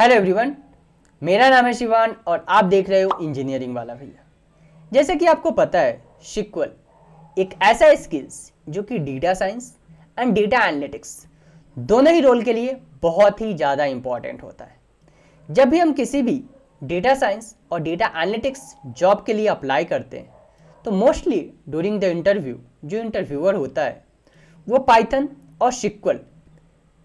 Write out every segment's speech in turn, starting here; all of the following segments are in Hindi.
हेलो एवरीवन मेरा नाम है शिवान और आप देख रहे हो इंजीनियरिंग वाला भैया जैसे कि आपको पता है सिक्वल एक ऐसा स्किल्स जो कि data science and data analytics दोनों ही रोल के लिए बहुत ही ज़्यादा इम्पॉर्टेंट होता है जब भी हम किसी भी डेटा साइंस और डेटा एनालिटिक्स जॉब के लिए अप्लाई करते हैं तो मोस्टली डूरिंग द इंटरव्यू जो इंटरव्यूअर होता है वो पाइथन और सिक्वल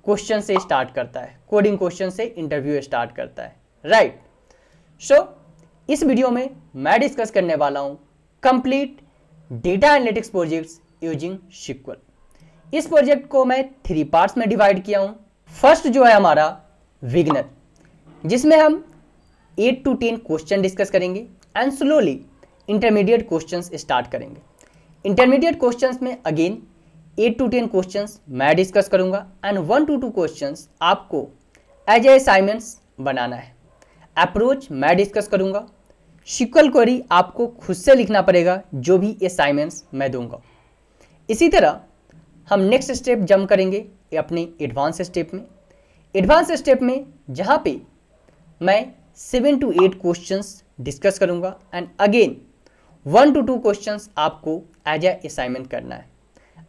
क्वेश्चन से स्टार्ट करता है कोडिंग क्वेश्चन से इंटरव्यू स्टार्ट करता है राइट right. सो so, इस वीडियो में मैं डिस्कस करने वाला हूं complete data analytics projects using SQL इस प्रोजेक्ट को मैं थ्री पार्ट्स में डिवाइड किया हूं फर्स्ट जो है हमारा विग्नर जिसमें हम eight to ten question discuss करेंगे and slowly intermediate questions start करेंगे इंटरमीडिएट क्वेश्चंस में again eight to ten question मैं डिस्कस करूँगा and one two two question आपको एज ए असाइनमेंट्स बनाना है अप्रोच मैं डिस्कस करूँगा सिक्वल क्वेरी आपको खुद से लिखना पड़ेगा जो भी असाइनमेंट्स मैं दूंगा इसी तरह हम नेक्स्ट स्टेप जम करेंगे अपने एडवांस स्टेप में एडवांस स्टेप में जहाँ पे मैं seven two eight question discuss करूँगा and again one two two question आपको एज ए असाइनमेंट करना है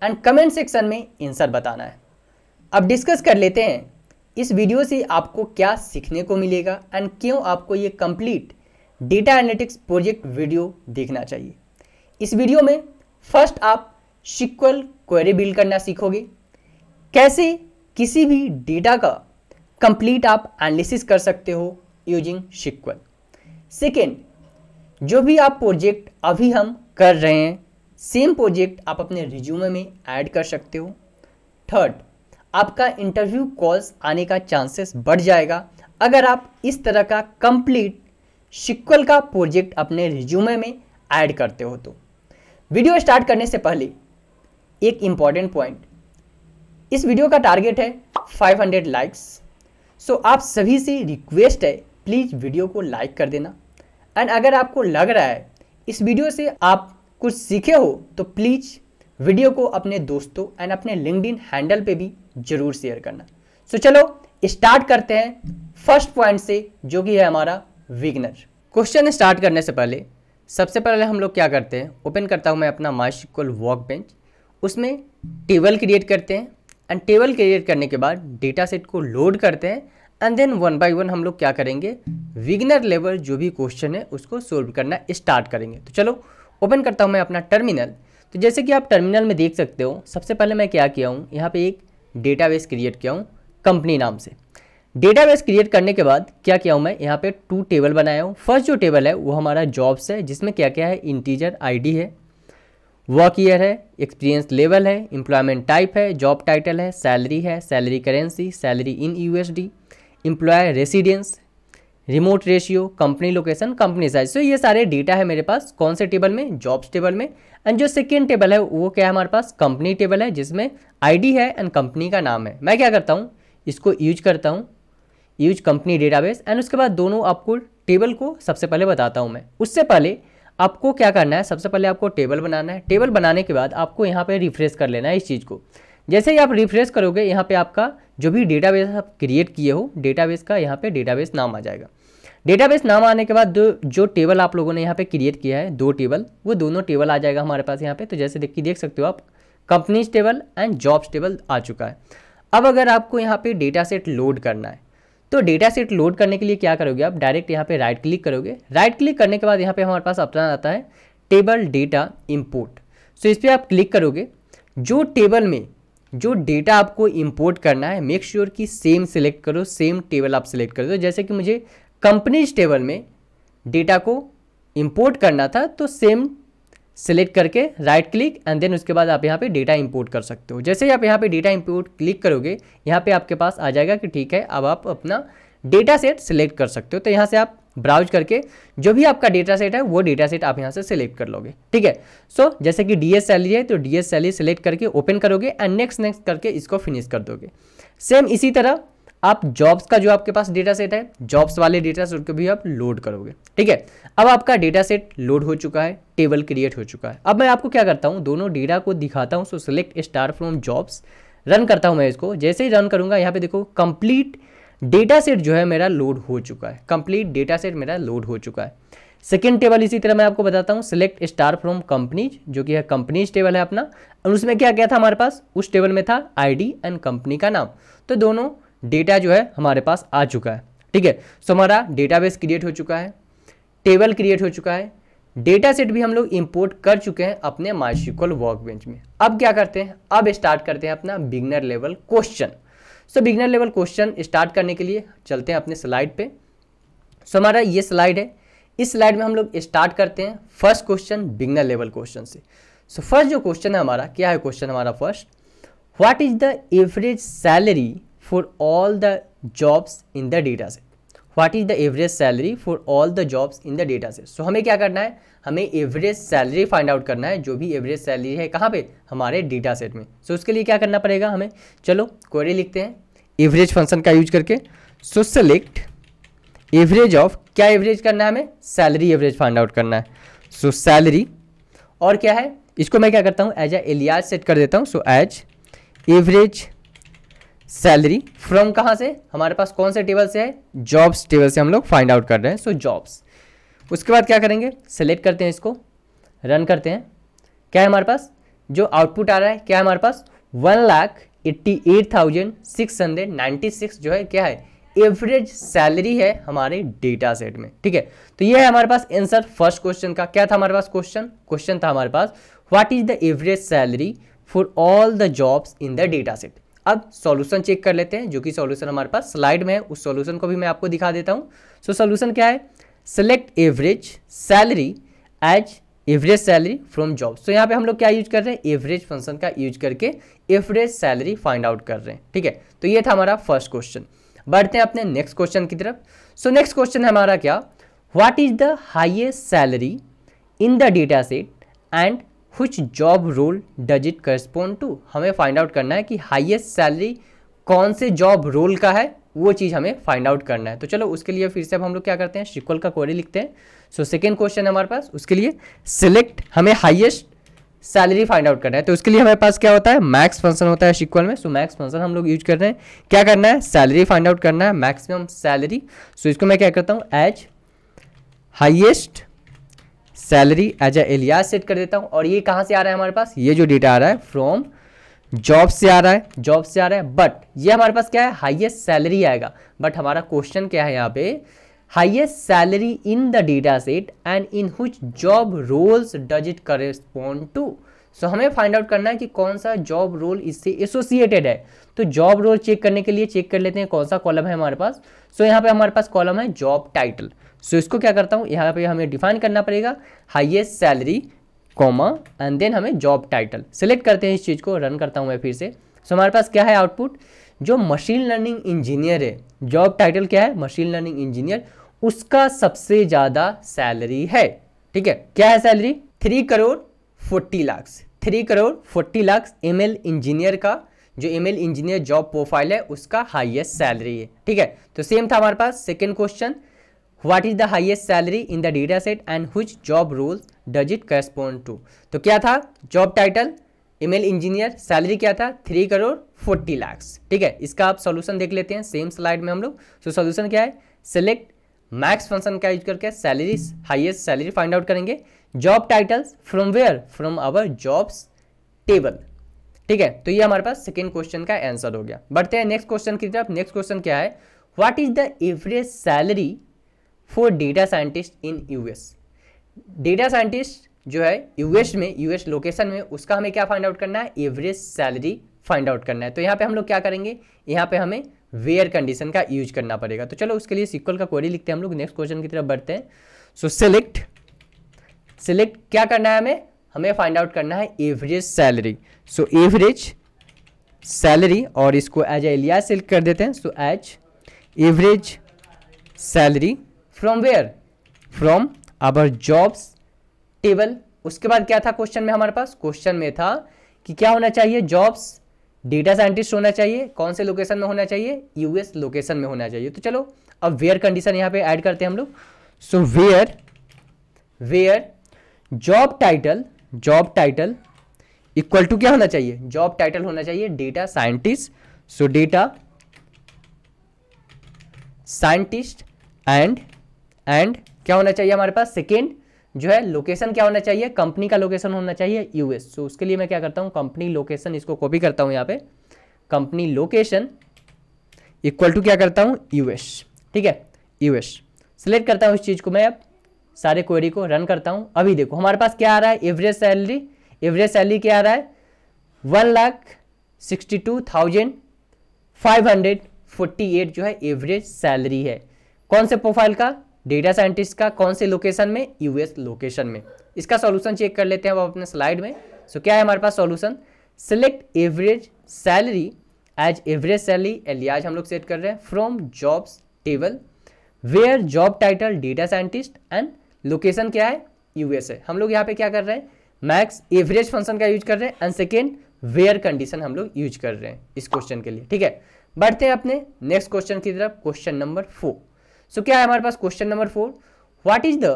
एंड कमेंट सेक्शन में आंसर बताना है अब डिस्कस कर लेते हैं इस वीडियो से आपको क्या सीखने को मिलेगा एंड क्यों आपको ये complete data analytics project video देखना चाहिए इस वीडियो में फर्स्ट आप सिक्वल क्वेरी बिल्ड करना सीखोगे कैसे किसी भी डेटा का कंप्लीट आप एनालिसिस कर सकते हो यूजिंग सिक्वल सेकेंड जो भी आप प्रोजेक्ट अभी हम कर रहे हैं सेम प्रोजेक्ट आप अपने रिज्यूमे में ऐड कर सकते हो थर्ड आपका इंटरव्यू कॉल्स आने का चांसेस बढ़ जाएगा अगर आप इस तरह का कंप्लीट सिक्वल का प्रोजेक्ट अपने रिज्यूमे में ऐड करते हो तो वीडियो स्टार्ट करने से पहले एक इम्पॉर्टेंट पॉइंट इस वीडियो का टारगेट है 500 लाइक्स सो आप सभी से रिक्वेस्ट है प्लीज़ वीडियो को लाइक कर देना एंड अगर आपको लग रहा है इस वीडियो से आप कुछ सीखे हो तो प्लीज़ वीडियो को अपने दोस्तों एंड अपने लिंकड हैंडल पे भी ज़रूर शेयर करना सो so, चलो स्टार्ट करते हैं फर्स्ट पॉइंट से जो कि है हमारा विगनर क्वेश्चन स्टार्ट करने से पहले सबसे पहले हम लोग क्या करते हैं ओपन करता हूँ मैं अपना माइशिकल वॉक बेंच उसमें टेबल क्रिएट करते हैं एंड टेबल क्रिएट करने के बाद डेटा सेट को लोड करते हैं and then one by one हम लोग क्या करेंगे विगनर लेवल जो भी क्वेश्चन है उसको सोल्व करना स्टार्ट करेंगे तो चलो ओपन करता हूँ मैं अपना टर्मिनल तो जैसे कि आप टर्मिनल में देख सकते हो सबसे पहले मैं क्या किया हूँ यहाँ पे एक डेटाबेस क्रिएट किया हूँ कंपनी नाम से डेटाबेस क्रिएट करने के बाद क्या किया हूँ मैं यहाँ पे टू टेबल बनाया हूँ फर्स्ट जो टेबल है वो हमारा जॉब्स है जिसमें क्या क्या है इंटीजर आईडी है वर्क ईयर है एक्सपीरियंस लेवल है एम्प्लॉयमेंट टाइप है जॉब टाइटल है सैलरी है salary currency salary in U S employ residence remote ratio company location company size तो ये सारे डेटा है मेरे पास कौन से टेबल में जॉब्स टेबल में एंड जो सेकेंड टेबल है वो क्या है हमारे पास कंपनी टेबल है जिसमें आईडी है एंड कंपनी का नाम है मैं क्या करता हूँ इसको यूज करता हूँ यूज कंपनी डेटाबेस एंड उसके बाद दोनों आपको टेबल को सबसे पहले बताता हूँ मैं उससे पहले आपको क्या करना है सबसे पहले आपको टेबल बनाना है टेबल बनाने के बाद आपको यहाँ पे रिफ्रेश कर लेना है इस चीज़ को जैसे ही आप रिफ्रेश करोगे यहाँ पे आपका जो भी डेटाबेस आप क्रिएट किए हो डेटाबेस का यहाँ पे डेटाबेस नाम आ जाएगा डेटाबेस नाम आने के बाद जो टेबल आप लोगों ने यहाँ पे क्रिएट किया है दो टेबल वो दोनों टेबल आ जाएगा हमारे पास यहाँ पे तो जैसे देख देख सकते हो आप companies table and jobs table आ चुका है अब अगर आपको यहाँ पे डेटा सेट लोड करना है तो डेटा सेट लोड करने के लिए क्या करोगे आप डायरेक्ट यहाँ पे राइट क्लिक करोगे राइट क्लिक करने के बाद यहाँ पे हमारे पास अपना आता है टेबल डेटा इम्पोर्ट सो इस पर आप क्लिक करोगे जो टेबल में जो डेटा आपको इंपोर्ट करना है मेक श्योर sure कि सेम सिलेक्ट करो सेम टेबल आप सिलेक्ट कर दो जैसे कि मुझे कंपनीज टेबल में डेटा को इंपोर्ट करना था तो सेम सेलेक्ट करके राइट क्लिक एंड देन उसके बाद आप यहाँ पे डेटा इंपोर्ट कर सकते हो जैसे ही आप यहाँ पे डेटा इंपोर्ट क्लिक करोगे यहाँ पे आपके पास आ जाएगा कि ठीक है अब आप अपना डेटा सेट सेलेक्ट कर सकते हो तो यहाँ से आप ब्राउज करके जो भी आपका डेटा सेट है वो डेटा सेट आप यहाँ से सेलेक्ट कर लोगे ठीक है सो so, जैसे कि डी एस सैलरी है तो डी एस सैलरी सेलेक्ट करके ओपन करोगे एंड नेक्स्ट नेक्स्ट करके इसको फिनिश कर दोगे सेम इसी तरह आप जॉब्स का जो आपके पास डेटा सेट है जॉब्स वाले डेटा सेट को भी आप लोड करोगे ठीक है अब आपका डेटा सेट लोड हो चुका है टेबल क्रिएट हो चुका है अब मैं आपको क्या करता हूँ दोनों डेटा को दिखाता हूँ so select star from jobs run करता हूँ मैं इसको जैसे ही रन करूँगा यहाँ पे देखो कंप्लीट डेटा सेट जो है मेरा लोड हो चुका है कंप्लीट डेटा सेट मेरा लोड हो चुका है सेकेंड टेबल इसी तरह मैं आपको बताता हूँ सिलेक्ट स्टार फ्रॉम कंपनीज जो कि है कंपनीज टेबल है अपना और उसमें क्या क्या था हमारे पास उस टेबल में था आईडी एंड कंपनी का नाम तो दोनों डेटा जो है हमारे पास आ चुका है ठीक है सो हमारा डेटाबेस क्रिएट हो चुका है टेबल क्रिएट हो चुका है डेटा सेट भी हम लोग इंपोर्ट कर चुके हैं अपने माइसिक्वल वर्कबेंच में अब क्या करते हैं अब स्टार्ट करते हैं अपना beginner level question so beginner level question start करने के लिए चलते हैं अपने स्लाइड पे सो हमारा ये स्लाइड है इस स्लाइड में हम लोग स्टार्ट करते हैं first question beginner level question से सो so, फर्स्ट जो क्वेश्चन है हमारा क्या है क्वेश्चन हमारा first what is the average salary for all the jobs in the data set what is the average salary for all the jobs in the data set so हमें क्या करना है हमें एवरेज सैलरी फाइंड आउट करना है जो भी एवरेज सैलरी है कहाँ पे हमारे डेटा सेट में सो so, उसके लिए क्या करना पड़ेगा हमें चलो क्वेरी लिखते हैं एवरेज फंक्शन का यूज करके सो सेलेक्ट एवरेज ऑफ क्या एवरेज करना है हमें सैलरी एवरेज फाइंड आउट करना है सो so, सैलरी और क्या है इसको मैं क्या करता हूँ एज ए एलियाज सेट कर देता हूँ so as average salary from कहाँ से हमारे पास कौन से टेबल से है जॉब्स टेबल से हम लोग फाइंड आउट कर रहे हैं सो so, जॉब्स उसके बाद क्या करेंगे सेलेक्ट करते हैं इसको रन करते हैं क्या है हमारे पास जो आउटपुट आ रहा है क्या है हमारे पास one lakh eighty eight thousand six hundred ninety six जो है क्या है एवरेज सैलरी है हमारे डेटा सेट में ठीक है तो ये है हमारे पास आंसर फर्स्ट क्वेश्चन का क्या था हमारे पास क्वेश्चन क्वेश्चन था हमारे पास what is the average salary for all the jobs in the data set अब सॉल्यूशन चेक कर लेते हैं जो कि सॉल्यूशन हमारे पास स्लाइड में है उस सॉल्यूशन को भी मैं आपको दिखा देता हूं सो सॉल्यूशन क्या है select average salary as average salary from job so यहां पे हम लोग क्या यूज कर रहे हैं एवरेज फंक्शन का यूज करके एवरेज सैलरी फाइंड आउट कर रहे हैं ठीक है तो ये था हमारा फर्स्ट क्वेश्चन बढ़ते हैं अपने नेक्स्ट क्वेश्चन की तरफ सो नेक्स्ट क्वेश्चन है हमारा क्या what is the highest salary in the data set and which job role does it correspond to हमें फाइंड आउट करना है कि हाइएस्ट सैलरी कौन से जॉब रोल का है वो चीज़ हमें फाइंड आउट करना है तो चलो उसके लिए फिर से अब हम लोग क्या करते हैं श्रिक्वल का क्वेरी लिखते हैं सो सेकेंड क्वेश्चन है हमारे पास उसके लिए सिलेक्ट हमें हाइएस्ट सैलरी फाइंड आउट करना है तो उसके लिए हमारे पास क्या होता है मैक्स फंक्शन होता है शिक्वल में सो मैक्स फंक्शन हम लोग यूज कर रहे हैं क्या करना है सैलरी फाइंड आउट करना है मैक्सिमम सैलरी सो इसको मैं क्या करता हूँ as highest salary as a alias set कर देता हूँ और ये कहाँ से आ रहा है हमारे पास ये जो डेटा आ रहा है फ्रॉम जॉब से आ रहा है जॉब से आ रहा है बट ये हमारे पास क्या है हाइएस्ट सैलरी आएगा बट हमारा क्वेश्चन क्या है यहाँ पे highest salary in the data set and in which job roles does it correspond to so हमें फाइंड आउट करना है कि कौन सा जॉब रोल इससे एसोसिएटेड है तो जॉब रोल चेक करने के लिए चेक कर लेते हैं कौन सा कॉलम है हमारे पास सो so, यहाँ पे हमारे पास कॉलम है जॉब टाइटल सो इसको क्या करता हूँ यहाँ पे हमें डिफाइन करना पड़ेगा highest salary comma and then हमें जॉब टाइटल सेलेक्ट करते हैं इस चीज़ को रन करता हूँ मैं फिर से सो so, हमारे पास क्या है आउटपुट जो मशीन लर्निंग इंजीनियर है जॉब टाइटल क्या है मशीन लर्निंग इंजीनियर उसका सबसे ज़्यादा सैलरी है ठीक है क्या है salary three crore forty lakhs three crore forty lakhs M engineer का जो एम इंजीनियर जॉब प्रोफाइल है उसका हाइएस्ट सैलरी है ठीक है तो सेम था हमारे पास second question what is the highest salary in the data set and which job role does it correspond to तो क्या था job title ML engineer salary क्या था थ्री करोड़ फोर्टी लाख्स ठीक है इसका आप सोल्यूशन देख लेते हैं सेम स्लाइड में हम लोग सो सोल्यूशन क्या है सिलेक्ट मैक्स फंक्शन का यूज करके salary highest salary find out करेंगे job titles from where from our jobs table ठीक है तो ये हमारे पास सेकेंड क्वेश्चन का आंसर हो गया बढ़ते हैं नेक्स्ट क्वेश्चन की तरफ नेक्स्ट क्वेश्चन क्या है what is the average salary for data scientist in US data scientist जो है यूएस में यूएस लोकेशन में उसका हमें क्या फाइंड आउट करना है एवरेज सैलरी फाइंड आउट करना है तो यहाँ पे हम लोग क्या करेंगे यहाँ पे हमें वेयर कंडीशन का यूज करना पड़ेगा तो चलो उसके लिए सिक्वल का क्वेरी लिखते हैं हम लोग नेक्स्ट क्वेश्चन की तरफ बढ़ते हैं सो सिलेक्ट सिलेक्ट क्या करना है हमें हमें फाइंड आउट करना है average salary so average salary और इसको एज एलिया सिलेक्ट कर देते हैं so as average salary from where from our jobs table उसके बाद क्या था क्वेश्चन में हमारे पास क्वेश्चन में था कि क्या होना चाहिए जॉब्स डेटा साइंटिस्ट होना चाहिए कौन से लोकेशन में होना चाहिए यूएस लोकेशन में होना चाहिए तो चलो अब वेयर कंडीशन यहां पे ऐड करते हैं हम लोग so where where job title job title equal to क्या होना चाहिए जॉब टाइटल होना चाहिए data scientist so data scientist and and क्या होना चाहिए हमारे पास सेकेंड जो है लोकेशन क्या होना चाहिए कंपनी का लोकेशन होना चाहिए यूएस सो so, उसके लिए मैं क्या करता हूँ कंपनी लोकेशन इसको कॉपी करता हूँ यहाँ पे कंपनी लोकेशन इक्वल टू क्या करता हूँ यूएस ठीक है यूएस सेलेक्ट करता हूँ इस चीज़ को मैं अब सारे क्वेरी को रन करता हूँ अभी देखो हमारे पास क्या आ रहा है एवरेज सैलरी एवरेज सैलरी क्या आ रहा है one lakh sixty two thousand five hundred forty eight जो है एवरेज सैलरी है कौन से प्रोफाइल का डेटा साइंटिस्ट का कौन से लोकेशन में यूएस लोकेशन में इसका सॉल्यूशन चेक कर लेते हैं अब अपने स्लाइड में सो so, क्या है हमारे पास solution select average salary as average salary alias हम लोग सेट कर रहे हैं from jobs table where job title data scientist and location क्या है यूएस है हम लोग यहाँ पे क्या कर रहे हैं मैक्स एवरेज फंक्शन का यूज कर रहे हैं एंड सेकेंड वेयर कंडीशन हम लोग यूज कर रहे हैं इस क्वेश्चन के लिए ठीक है बढ़ते हैं अपने नेक्स्ट क्वेश्चन की तरफ क्वेश्चन नंबर फोर सो क्या है हमारे पास question number four what is the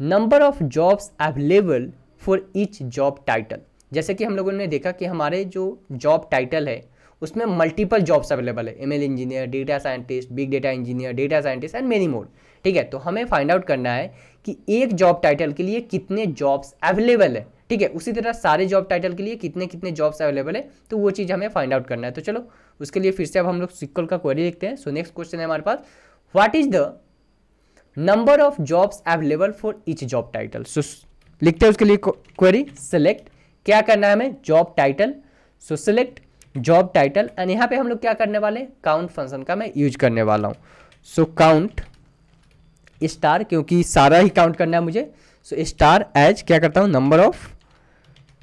number of jobs available for each job title जैसे कि हम लोगों ने देखा कि हमारे जो जॉब टाइटल है उसमें मल्टीपल जॉब्स अवेलेबल है ML engineer data scientist big data engineer data scientist and many more ठीक है तो हमें फाइंड आउट करना है कि एक जॉब टाइटल के लिए कितने जॉब्स अवेलेबल है ठीक है उसी तरह सारे जॉब टाइटल के लिए कितने कितने जॉब्स अवेलेबल है तो वो चीज़ हमें फाइंड आउट करना है तो चलो उसके लिए फिर से अब हम लोग सिक्वल का क्वेरी लिखते हैं सो नेक्स्ट क्वेश्चन है हमारे पास what is the number of jobs available for each job title so लिखते हैं उसके लिए क्वेरी सिलेक्ट क्या करना है हमें job title so select job title and यहां पे हम लोग क्या करने वाले काउंट फंक्शन का मैं यूज करने वाला हूं सो काउंट स्टार क्योंकि सारा ही काउंट करना है मुझे सो स्टार एज क्या करता हूं नंबर ऑफ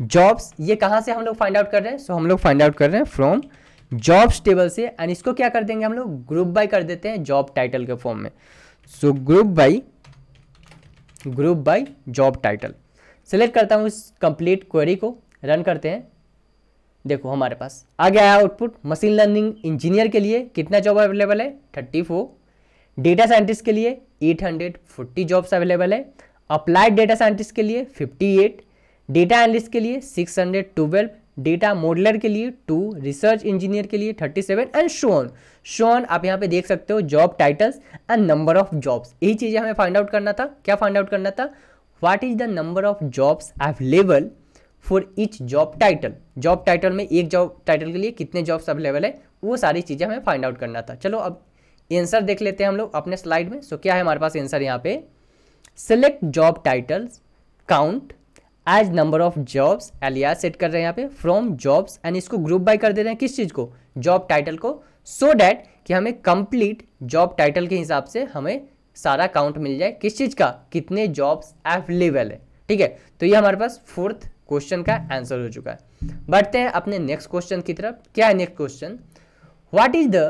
जॉब्स ये कहां से हम लोग फाइंड आउट कर रहे हैं सो so, हम लोग फाइंड आउट कर रहे हैं फ्रॉम जॉब्स टेबल से एंड इसको क्या कर देंगे हम लोग ग्रुप बाई कर देते हैं जॉब टाइटल के फॉर्म में so group by group by job title select करता हूँ इस कंप्लीट क्वेरी को रन करते हैं देखो हमारे पास आ गया है आउटपुट मशीन लर्निंग इंजीनियर के लिए कितना जॉब अवेलेबल है थर्टी फोर डेटा साइंटिस्ट के लिए eight hundred forty jobs available है अप्लाइड डेटा साइंटिस्ट के लिए फिफ्टी एट डेटा एनलिस्ट के लिए six hundred twelve data modeler के लिए टू रिसर्च इंजीनियर के लिए thirty seven and so on so on आप यहाँ पे देख सकते हो job titles and number of jobs यही चीज़ें हमें फाइंड आउट करना था क्या फाइंड आउट करना था what is the number of jobs available for each job title job title में एक जॉब टाइटल के लिए कितने जॉब्स अवेलेबल है वो सारी चीज़ें हमें फाइंड आउट करना था चलो अब एंसर देख लेते हैं हम लोग अपने स्लाइड में सो so, क्या है हमारे पास एंसर यहाँ पे select job titles count as number of jobs alias set कर रहे हैं यहाँ पे फ्रॉम जॉब्स एंड इसको ग्रुप बाय कर दे रहे हैं किस चीज़ को जॉब टाइटल को सो so डैट कि हमें कंप्लीट जॉब टाइटल के हिसाब से हमें सारा काउंट मिल जाए किस चीज़ का कितने जॉब्स अवेलेबल है ठीक है तो ये हमारे पास फोर्थ क्वेश्चन का आंसर हो चुका है बढ़ते हैं अपने नेक्स्ट क्वेश्चन की तरफ क्या है next question what is the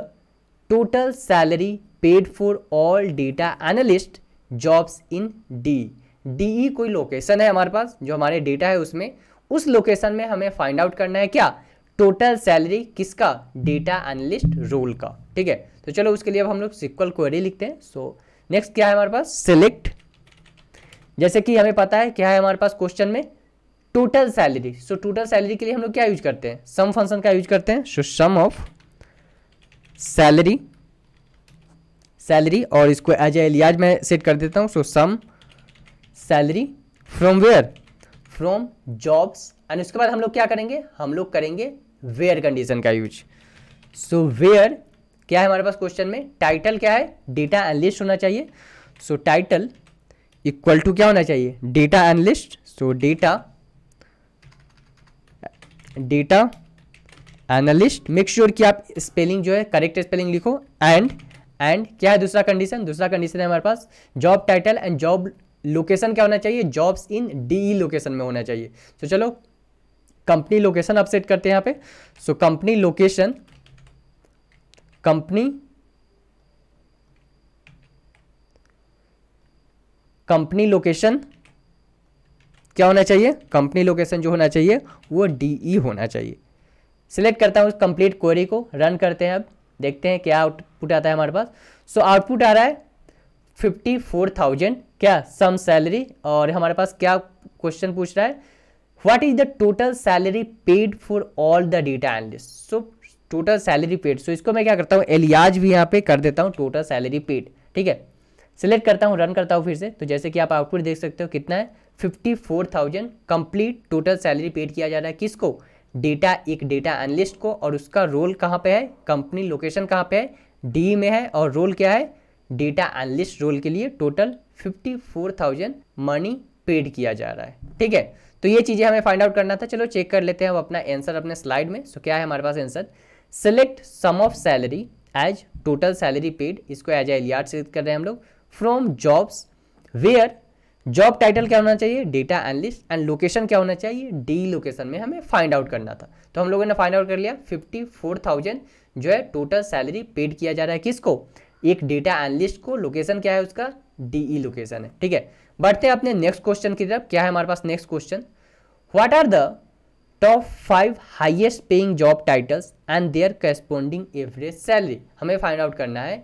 total salary paid for all data analyst jobs in D D e कोई लोकेशन है हमारे पास जो हमारे डेटा है उसमें उस लोकेशन में हमें फाइंड आउट करना है क्या टोटल सैलरी किसका डेटा एनालिस्ट रोल का ठीक है तो चलो उसके लिए अब हम लोग सिक्वल क्वेरी लिखते हैं सो so, नेक्स्ट क्या है हमारे पास सिलेक्ट जैसे कि हमें पता है क्या है हमारे पास क्वेश्चन में total salary so total salary के लिए हम लोग क्या यूज करते हैं सम फंक्शन का यूज करते हैं so sum of salary salary और इसको एज ए एलियाज में सेट कर देता हूँ so sum salary from where from jobs and उसके बाद हम लोग क्या करेंगे हम लोग करेंगे वेयर कंडीशन का यूज सो वेयर क्या है हमारे पास क्वेश्चन में टाइटल क्या है डेटा एनलिस्ट होना चाहिए सो टाइटल इक्वल टू क्या होना चाहिए data analyst so data data analyst make sure कि आप स्पेलिंग जो है करेक्ट स्पेलिंग लिखो एंड एंड क्या है दूसरा कंडीशन दूसरा कंडीशन है हमारे पास job title and job location क्या होना चाहिए जॉब्स इन डी लोकेशन में होना चाहिए तो चलो कंपनी लोकेशन आप सेट करते हैं यहां पे so company location company company location क्या होना चाहिए कंपनी लोकेशन जो होना चाहिए वो डी e होना चाहिए सिलेक्ट करता हूं कंप्लीट क्वेरी को रन करते हैं अब देखते हैं क्या आउटपुट आता है हमारे पास सो so, आउटपुट आ रहा है फिफ्टी फोर थाउजेंड क्या सम सैलरी और हमारे पास क्या क्वेश्चन पूछ रहा है what is the total salary paid for all the data analyst so total salary paid so इसको मैं क्या करता हूँ एलियाज भी यहाँ पे कर देता हूँ टोटल सैलरी पेड ठीक है सिलेक्ट करता हूँ रन करता हूँ फिर से तो जैसे कि आप आउटपुट देख सकते हो कितना है fifty four thousand complete total salary paid किया जा रहा है किसको डेटा एक डेटा एनालिस्ट को और उसका रोल कहाँ पे है कंपनी लोकेशन कहाँ पे है डी में है और रोल क्या है डेटा एनालिस्ट रोल के लिए टोटल 54,000 मनी पेड किया जा रहा है ठीक है तो ये चीज़ें हमें फाइंड आउट करना था चलो चेक कर लेते हैं हम अपना आंसर अपने स्लाइड में सो क्या है हमारे पास answer select sum of salary as total salary paid इसको एज एल से कर रहे हैं हम लोग from jobs where job title क्या होना चाहिए डेटा एनालिस्ट एंड लोकेशन क्या होना चाहिए डी लोकेशन में हमें फाइंड आउट करना था तो हम लोगों ने फाइंड आउट कर लिया 54,000 जो है टोटल सैलरी पेड किया जा रहा है किसको एक डेटा एनालिस्ट को लोकेशन क्या है उसका डी ई लोकेशन है ठीक है बढ़ते हैं अपने नेक्स्ट क्वेश्चन की तरफ क्या है हमारे पास next question what are the top five highest paying job titles and their corresponding average salary हमें फाइंड आउट करना है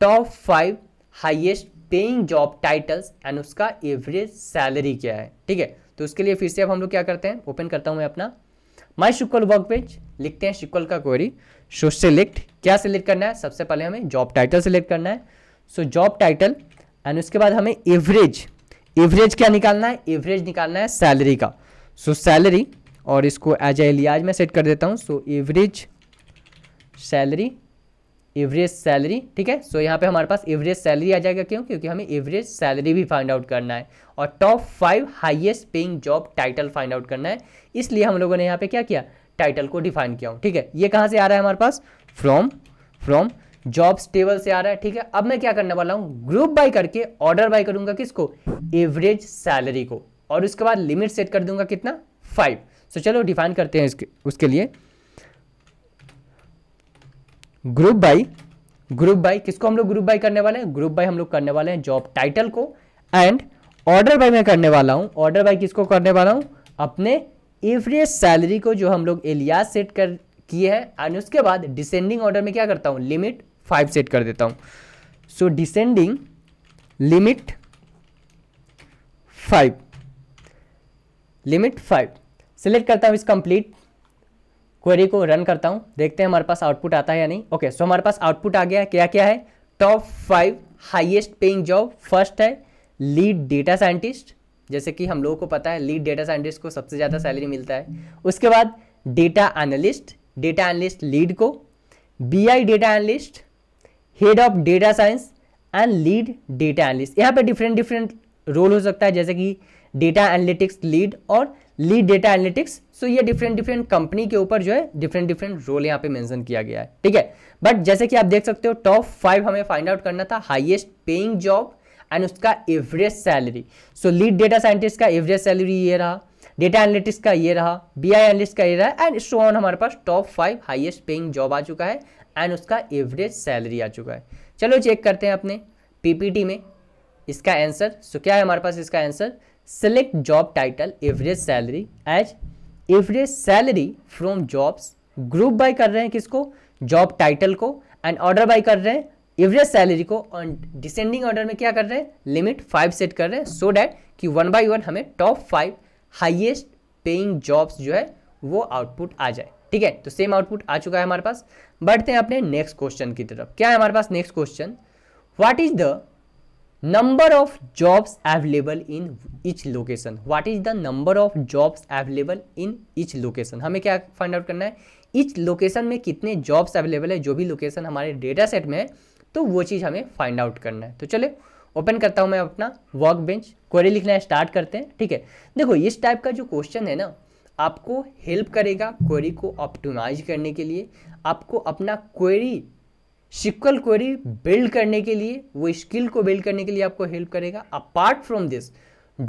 top five highest paying job titles and उसका एवरेज सैलरी क्या है ठीक है तो उसके लिए फिर से अब हम लोग क्या करते हैं ओपन करता हूँ मैं अपना माई शिक्वल वर्क पेज लिखते हैं शिक्वल का क्वेरी सो सेलेक्ट क्या सिलेक्ट करना है सबसे पहले हमें जॉब टाइटल सेलेक्ट करना है सो जॉब टाइटल एंड उसके बाद हमें एवरेज एवरेज क्या निकालना है एवरेज निकालना है सैलरी का सो so, सैलरी और इसको एज ए लिया में सेट कर देता हूँ so average salary average salary ठीक है सो so, यहाँ पे हमारे पास एवरेज सैलरी आ जाएगा क्यों क्योंकि हमें एवरेज सैलरी भी फाइंड आउट करना है और top five highest paying job title find out करना है इसलिए हम लोगों ने यहाँ पे क्या किया टाइटल को डिफाइन किया हूँ ठीक है ये कहाँ से आ रहा है हमारे पास फ्रॉम फ्रॉम जॉब्स टेबल से आ रहा है ठीक है अब मैं क्या करने वाला हूँ ग्रुप बाई करके ऑर्डर बाई करूंगा किसको एवरेज सैलरी को और उसके बाद लिमिट सेट कर दूंगा कितना फाइव सो चलो डिफाइन करते हैं इसके उसके लिए ग्रुप बाई ग्रुप बाई किसको हम लोग ग्रुप बाई करने वाले हैं ग्रुप बाई हम लोग करने वाले हैं जॉब टाइटल को एंड ऑर्डर बाई मैं करने वाला हूँ ऑर्डर बाई किसको करने वाला हूँ अपने एवरेज सैलरी को जो हम लोग एलियास सेट कर की है एंड उसके बाद डिसेंडिंग ऑर्डर में क्या करता हूँ लिमिट फाइव सेट कर देता हूँ so descending limit five limit five select करता हूँ इस कंप्लीट क्वेरी को रन करता हूँ देखते हैं हमारे पास आउटपुट आता है या नहीं ओके सो हमारे पास आउटपुट आ गया क्या क्या है top five highest paying job first है लीड डेटा साइंटिस्ट जैसे कि हम लोगों को पता है लीड डेटा साइंटिस्ट को सबसे ज़्यादा सैलरी मिलता है उसके बाद data analyst data analyst lead को BI data analyst head of data science and lead data analyst यहाँ पे डिफरेंट डिफरेंट रोल हो सकता है जैसे कि डेटा एनालिटिक्स लीड और लीड डेटा एनालिटिक्स सो ये डिफरेंट डिफरेंट कंपनी के ऊपर जो है डिफरेंट डिफरेंट रोल यहाँ पे मेंशन किया गया है ठीक है बट जैसे कि आप देख सकते हो टॉप फाइव हमें फाइंड आउट करना था हाईएस्ट पेइंग जॉब एंड उसका average salary so lead data scientist का एवरेज सैलरी ये रहा डेटा एनालिटिक्स का ये रहा बी आई एनलिस्ट का ये रहा एंड सो ऑन हमारे पास top five highest paying job आ चुका है एंड उसका एवरेज सैलरी आ चुका है चलो चेक करते हैं अपने पीपीटी में इसका आंसर सो क्या है हमारे पास इसका answer select job title average salary as average salary from jobs group by कर रहे हैं किसको जॉब टाइटल को एंड ऑर्डर बाय कर रहे हैं एवरेज सैलरी को ऑन डिसेंडिंग ऑर्डर में क्या कर रहे हैं लिमिट फाइव सेट कर रहे हैं सो so डैट कि वन बाई वन हमें top five highest paying jobs जो है वो आउटपुट आ जाए ठीक है तो सेम आउटपुट आ चुका है हमारे पास बढ़ते हैं अपने नेक्स्ट क्वेश्चन की तरफ क्या है हमारे पास next question what is the number of jobs available in each location what is the number of jobs available in each location हमें क्या फाइंड आउट करना है इच लोकेशन में कितने जॉब्स अवेलेबल है जो भी लोकेशन हमारे डेटा सेट में है तो वो चीज़ हमें फाइंड आउट करना है तो चले ओपन करता हूँ मैं अपना वर्क बेंच क्वेरी लिखना स्टार्ट करते हैं ठीक है देखो इस टाइप का जो क्वेश्चन है ना आपको हेल्प करेगा क्वेरी को ऑप्टिमाइज करने के लिए आपको अपना क्वेरी सिक्वल क्वेरी बिल्ड करने के लिए वो स्किल को बिल्ड करने के लिए आपको हेल्प करेगा apart from this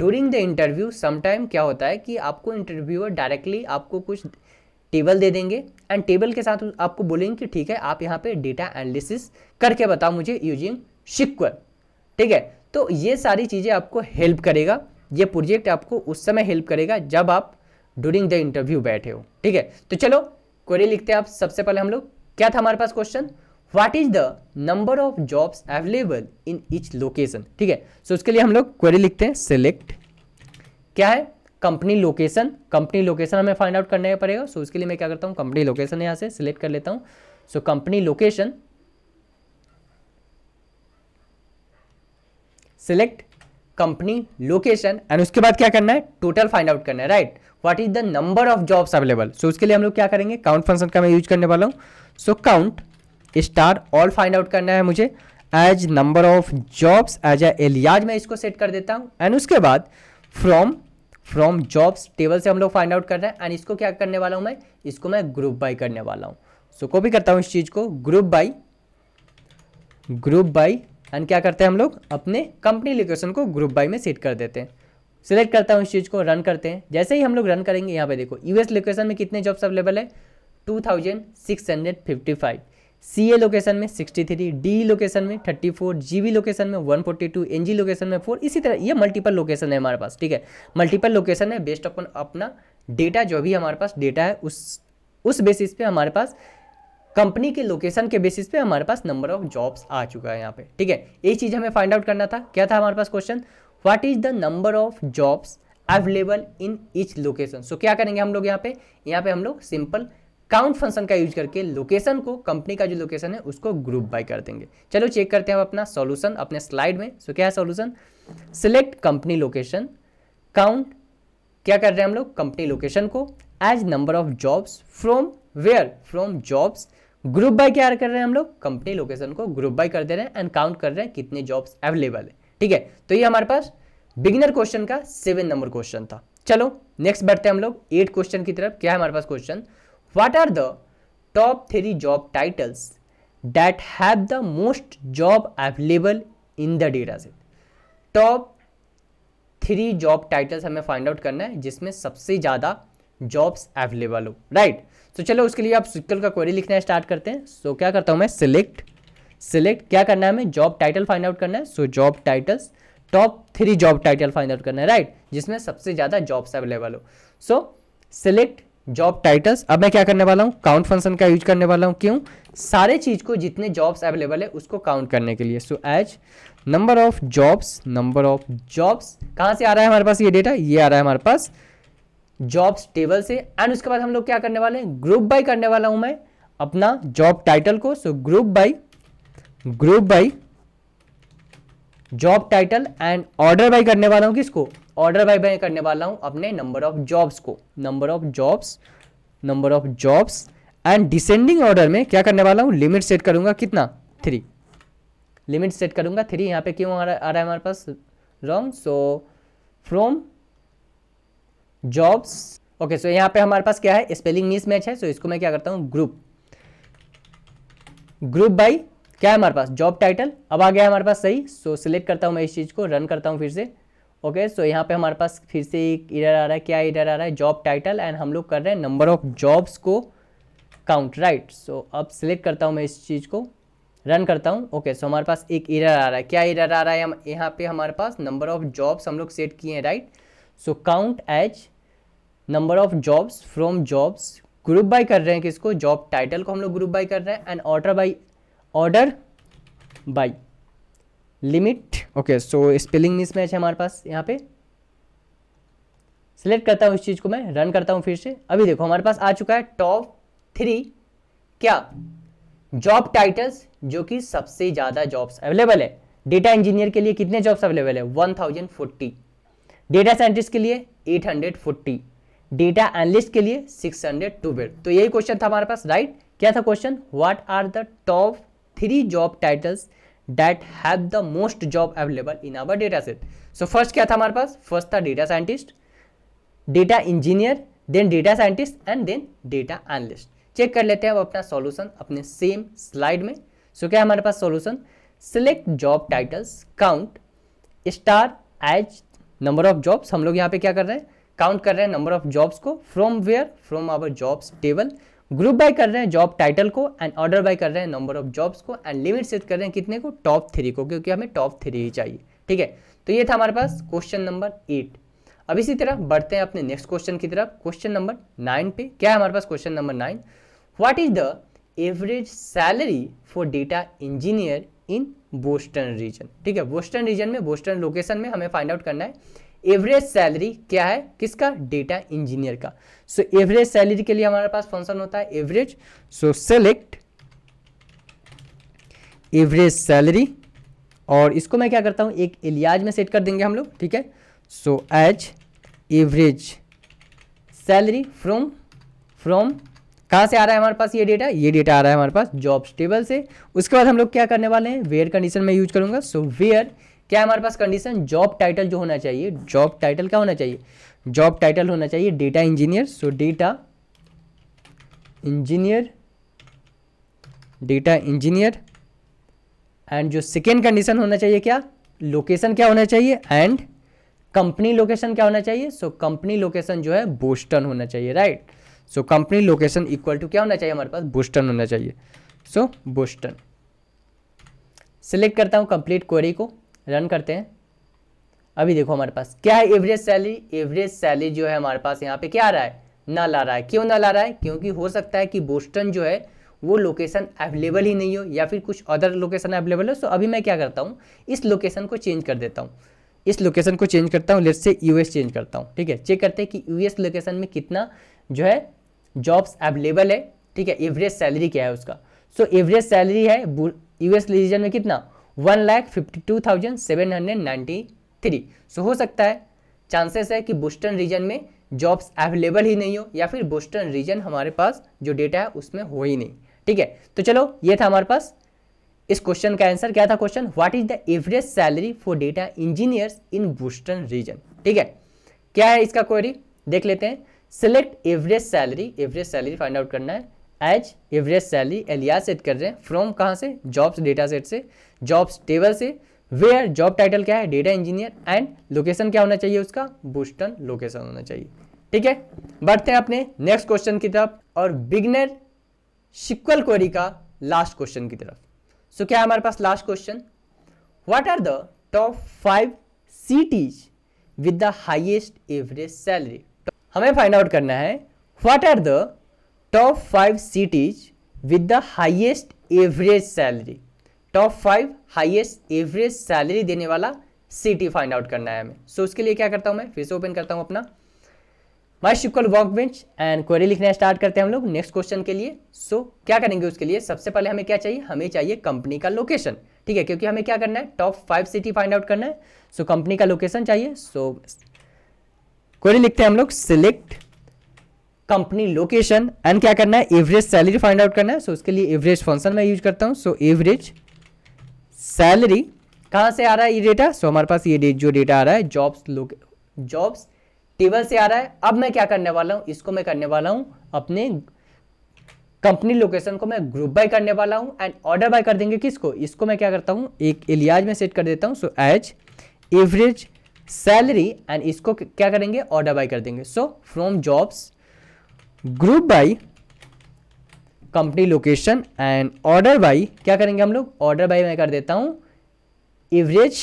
during the interview sometime क्या होता है कि आपको इंटरव्यूअर डायरेक्टली आपको कुछ टेबल दे देंगे एंड टेबल के साथ आपको बोलेंगे कि ठीक है आप यहाँ पे डेटा एनालिसिस करके बताओ मुझे यूजिंग सिक्वल ठीक है तो ये सारी चीज़ें आपको हेल्प करेगा ये प्रोजेक्ट आपको उस समय हेल्प करेगा जब आप डूरिंग द इंटरव्यू बैठे हो ठीक है तो चलो क्वेरी लिखते हैं आप सबसे पहले हम लोग क्या था हमारे पास question what is the number of jobs available in each location ठीक है सो उसके लिए हम लोग क्वेरी लिखते हैं सिलेक्ट क्या है कंपनी लोकेशन कंपनी लोकेशन हमें फाइंड आउट करना पड़ेगा सो so, उसके लिए मैं क्या करता हूँ कंपनी लोकेशन यहाँ से सिलेक्ट कर लेता हूँ so company location select company location and उसके बाद क्या करना है टोटल फाइंड आउट करना है right what is the number of jobs available so उसके लिए हम लोग क्या करेंगे काउंट फंक्शन का मैं यूज करने वाला हूँ so count star all find out करना है मुझे as number of jobs as a alias मैं इसको सेट कर देता हूँ एंड उसके बाद फ्रॉम फ्रॉम जॉब्स टेबल से हम लोग फाइंड आउट कर रहे हैं एंड इसको क्या करने वाला हूँ मैं इसको मैं ग्रुप बाई करने वाला हूँ सो so, कॉपी करता हूँ इस चीज़ को group by group by and क्या करते हैं हम लोग अपने कंपनी लोकेशन को ग्रुप बाई में सेट कर देते हैं सिलेक्ट करता हूँ इस चीज़ को रन करते हैं जैसे ही हम लोग रन करेंगे यहाँ पे देखो यूएस लोकेशन में कितने जॉब्स अवेलेबल है 2655 सीए लोकेशन में 63 डी लोकेशन में 34 जीबी लोकेशन में 142 एनजी लोकेशन में 4 इसी तरह ये मल्टीपल लोकेशन है हमारे पास ठीक है मल्टीपल लोकेशन है बेस्ड अपन अपना डेटा जो भी हमारे पास डेटा है उस उस बेसिस पे हमारे पास कंपनी के लोकेशन के बेसिस पे हमारे पास नंबर ऑफ जॉब्स आ चुका है यहाँ पे ठीक है एक चीज़ हमें फाइंड आउट करना था क्या था हमारे पास question what is the number of jobs available in each location so क्या करेंगे हम लोग यहाँ पे यहाँ पे हम लोग सिंपल काउंट फंक्शन का यूज करके लोकेशन को कंपनी का जो लोकेशन है उसको ग्रुप बाय कर देंगे चलो चेक करते हैं हम अपना सोल्यूशन अपने स्लाइड में सो so, क्या है solution select company location count क्या कर रहे हैं हम लोग कंपनी लोकेशन को as number of jobs from where from jobs group by क्या कर रहे हैं हम लोग कंपनी लोकेशन को ग्रुप बाय कर दे रहे हैं एंड काउंट कर रहे हैं कितने जॉब्स अवेलेबल है ठीक है तो ये हमारे पास बिगिनर क्वेश्चन का सेवन नंबर क्वेश्चन था चलो नेक्स्ट बढ़ते हैं हम लोग एट क्वेश्चन की तरफ क्या है हमारे पास question what are the top three job titles have the most job available in the data set top three job titles हमें फाइंड आउट करना है जिसमें सबसे ज़्यादा जॉब्स अवेलेबल हो राइट तो चलो उसके लिए आप सिक्कल का क्वेरी लिखना स्टार्ट करते हैं सो so, क्या करता हूँ मैं सिलेक्ट सिलेक्ट क्या करना है हमें जॉब टाइटल फाइंड आउट करना है so job titles top three job title find out करना है राइट right? जिसमें सबसे ज़्यादा जॉब्स अवेलेबल हो सो सिलेक्ट जॉब टाइटल्स अब मैं क्या करने वाला हूँ काउंट फंक्शन का यूज करने वाला हूँ क्यों सारे चीज़ को जितने जॉब्स अवेलेबल है उसको काउंट करने के लिए so as number of jobs number of jobs कहाँ से आ रहा है हमारे पास ये डेटा ये आ रहा है हमारे पास जॉब्स टेबल से एंड उसके बाद हम लोग क्या करने वाले हैं ग्रुप बाई करने वाला हूं मैं अपना जॉब टाइटल को so group by group by job title and order by करने वाला हूं किसको ऑर्डर बाई बाई करने वाला हूं अपने नंबर ऑफ जॉब्स को number of jobs number of jobs and descending order में क्या करने वाला हूँ लिमिट सेट करूंगा कितना थ्री लिमिट सेट करूंगा थ्री यहां पे क्यों आ रहा है हमारे पास wrong so from jobs okay so यहाँ पे हमारे पास क्या है स्पेलिंग मिस मैच है सो so इसको मैं क्या करता हूँ ग्रुप ग्रुप बाई क्या है हमारे पास जॉब टाइटल अब आ गया हमारे पास सही सो so सिलेक्ट करता हूँ मैं इस चीज़ को रन करता हूँ फिर से ओके सो यहाँ पे हमारे पास फिर से एक इधर आ रहा है क्या इधर आ रहा है जॉब टाइटल एंड हम लोग कर रहे हैं नंबर ऑफ जॉब्स को काउंट राइट सो अब सिलेक्ट करता हूँ मैं इस चीज़ को रन करता हूँ ओके सो हमारे पास एक इरर आ रहा है क्या इरर आ रहा है यहाँ पे हमारे पास नंबर ऑफ जॉब्स हम लोग सेट किए हैं right so count as number of jobs from jobs group by कर रहे हैं किसको जॉब टाइटल को हम लोग ग्रुप बाई कर रहे हैं and order by order by limit okay so spelling mismatch है हमारे पास यहाँ पे सिलेक्ट करता हूँ इस चीज़ को मैं रन करता हूँ फिर से अभी देखो हमारे पास आ चुका है टॉप थ्री क्या जॉब टाइटल्स जो कि सबसे ज़्यादा जॉब्स अवेलेबल है डेटा इंजीनियर के लिए कितने जॉब्स अवेलेबल है one thousand forty data scientist के लिए eight hundred forty data analyst के लिए सिक्स हंड्रेड टू बेड तो यही क्वेश्चन था हमारे पास राइट क्या था question what are the top three job titles that have the most job available in our data set so first क्या था हमारे पास फर्स्ट था data scientist data engineer then data scientist and then data analyst check कर लेते हैं अब अपना सॉल्यूशन अपने सेम स्लाइड में सो so, क्या हमारे पास solution select job titles count star as number of jobs हम लोग यहाँ पे क्या कर रहे हैं काउंट कर रहे हैं नंबर ऑफ जॉब्स को from where from our jobs table group by कर रहे हैं जॉब टाइटल को एंड ऑर्डर बाय कर रहे हैं नंबर ऑफ जॉब्स को एंड लिमिट सेट कर रहे हैं कितने को टॉप थ्री को क्योंकि हमें टॉप थ्री ही चाहिए ठीक है तो ये था हमारे पास क्वेश्चन नंबर एट अब इसी तरह बढ़ते हैं अपने नेक्स्ट क्वेश्चन की तरफ क्वेश्चन नंबर नाइन पे क्या है हमारे पास question number nine what is the average salary for data engineer in Boston region ठीक है बोस्टन रीजन में बोस्टन लोकेशन में हमें फाइंड आउट करना है एवरेज सैलरी क्या है किसका डेटा इंजीनियर का सो एवरेज सैलरी के लिए हमारे पास फंक्शन होता है average so select average salary और इसको मैं क्या करता हूँ एक एलियाज में सेट कर देंगे हम लोग ठीक है so as average salary from from कहाँ से आ रहा है हमारे पास ये डेटा ये डेटा आ रहा है हमारे पास जॉब्स टेबल से उसके बाद हम लोग क्या करने वाले हैं वेयर कंडीशन में यूज करूँगा सो वेयर क्या हमारे पास कंडीशन जॉब टाइटल जो होना चाहिए जॉब टाइटल क्या होना चाहिए जॉब टाइटल होना चाहिए data engineer so data engineer data engineer and जो सेकेंड कंडीशन होना चाहिए क्या लोकेशन क्या होना चाहिए एंड कंपनी लोकेशन क्या होना चाहिए सो कंपनी लोकेशन जो है बोस्टन होना चाहिए right so company location equal to क्या होना चाहिए हमारे पास बोस्टन होना चाहिए सो बोस्टन सेलेक्ट करता हूँ कंप्लीट क्वेरी को रन करते हैं अभी देखो हमारे पास क्या है एवरेज सैलरी एवरेज सैलरी जो है हमारे पास यहाँ पे क्या आ रहा है ना ला रहा है क्यों ना ला रहा है क्योंकि हो सकता है कि बोस्टन जो है वो लोकेशन अवेलेबल ही नहीं हो या फिर कुछ अदर लोकेशन अवेलेबल हो सो अभी मैं क्या करता हूँ इस लोकेशन को चेंज कर देता हूँ इस लोकेशन को चेंज करता हूँ लेट से यूएस चेंज करता हूँ ठीक है चेक करते हैं कि यूएस लोकेशन में कितना जो है जॉब्स अवेलेबल है ठीक है एवरेज सैलरी क्या है उसका सो एवरेज सैलरी है यूएस रीजन में कितना one lakh fifty two thousand seven hundred ninety three so हो सकता है चांसेस है कि बोस्टन रीजन में जॉब्स अवेलेबल ही नहीं हो या फिर बोस्टन रीजन हमारे पास जो डेटा है उसमें हो ही नहीं ठीक है तो चलो ये था हमारे पास इस क्वेश्चन का आंसर क्या था question what is the average salary for data engineers in Boston region ठीक है क्या है इसका क्वेरी देख लेते हैं select average salary average salary find out करना है as average salary alias set कर रहे हैं फ्रॉम कहाँ से जॉब्स डेटा सेट से जॉब्स टेबल से वेयर जॉब टाइटल क्या है डेटा इंजीनियर एंड लोकेशन क्या होना चाहिए उसका बूस्टन लोकेशन होना चाहिए ठीक है बढ़ते हैं अपने नेक्स्ट क्वेश्चन की तरफ और बिगनर सिक्वल क्वेरी का लास्ट क्वेश्चन की तरफ सो so, क्या है हमारे पास last question what are the top five cities with the highest average salary हमें फाइंड आउट करना है what are the top five cities with the highest average salary top five highest average salary देने वाला सिटी फाइंड आउट करना है हमें सो so, उसके लिए क्या करता हूँ मैं फिर से ओपन करता हूँ अपना MySQL workbench and query लिखना स्टार्ट करते हैं हम लोग नेक्स्ट क्वेश्चन के लिए सो so, क्या करेंगे उसके लिए सबसे पहले हमें क्या चाहिए हमें चाहिए कंपनी का लोकेशन ठीक है क्योंकि हमें क्या करना है top five city find out करना है सो so, कंपनी का लोकेशन चाहिए सो so, क्वेरी लिखते हैं हम लोग सिलेक्ट कंपनी लोकेशन एंड क्या करना है एवरेज सैलरी फाइंड आउट करना है सो so, उसके लिए एवरेज फंक्शन मैं यूज करता हूँ सो एवरेज सैलरी कहाँ से आ रहा है ये डेटा सो so, हमारे पास ये डेट जो डेटा आ रहा है जॉब्स लोके जॉब्स टेबल से आ रहा है अब मैं क्या करने वाला हूँ इसको मैं करने वाला हूँ अपने कंपनी लोकेशन को मैं ग्रुप बाय करने वाला हूँ एंड ऑर्डर बाय कर देंगे किसको इसको मैं क्या करता हूँ एक एलियाज में सेट कर देता हूँ so as average salary and इसको क्या करेंगे ऑर्डर बाय कर देंगे so from jobs group by company location and order by क्या करेंगे हम लोग ऑर्डर बाई मैं कर देता हूँ एवरेज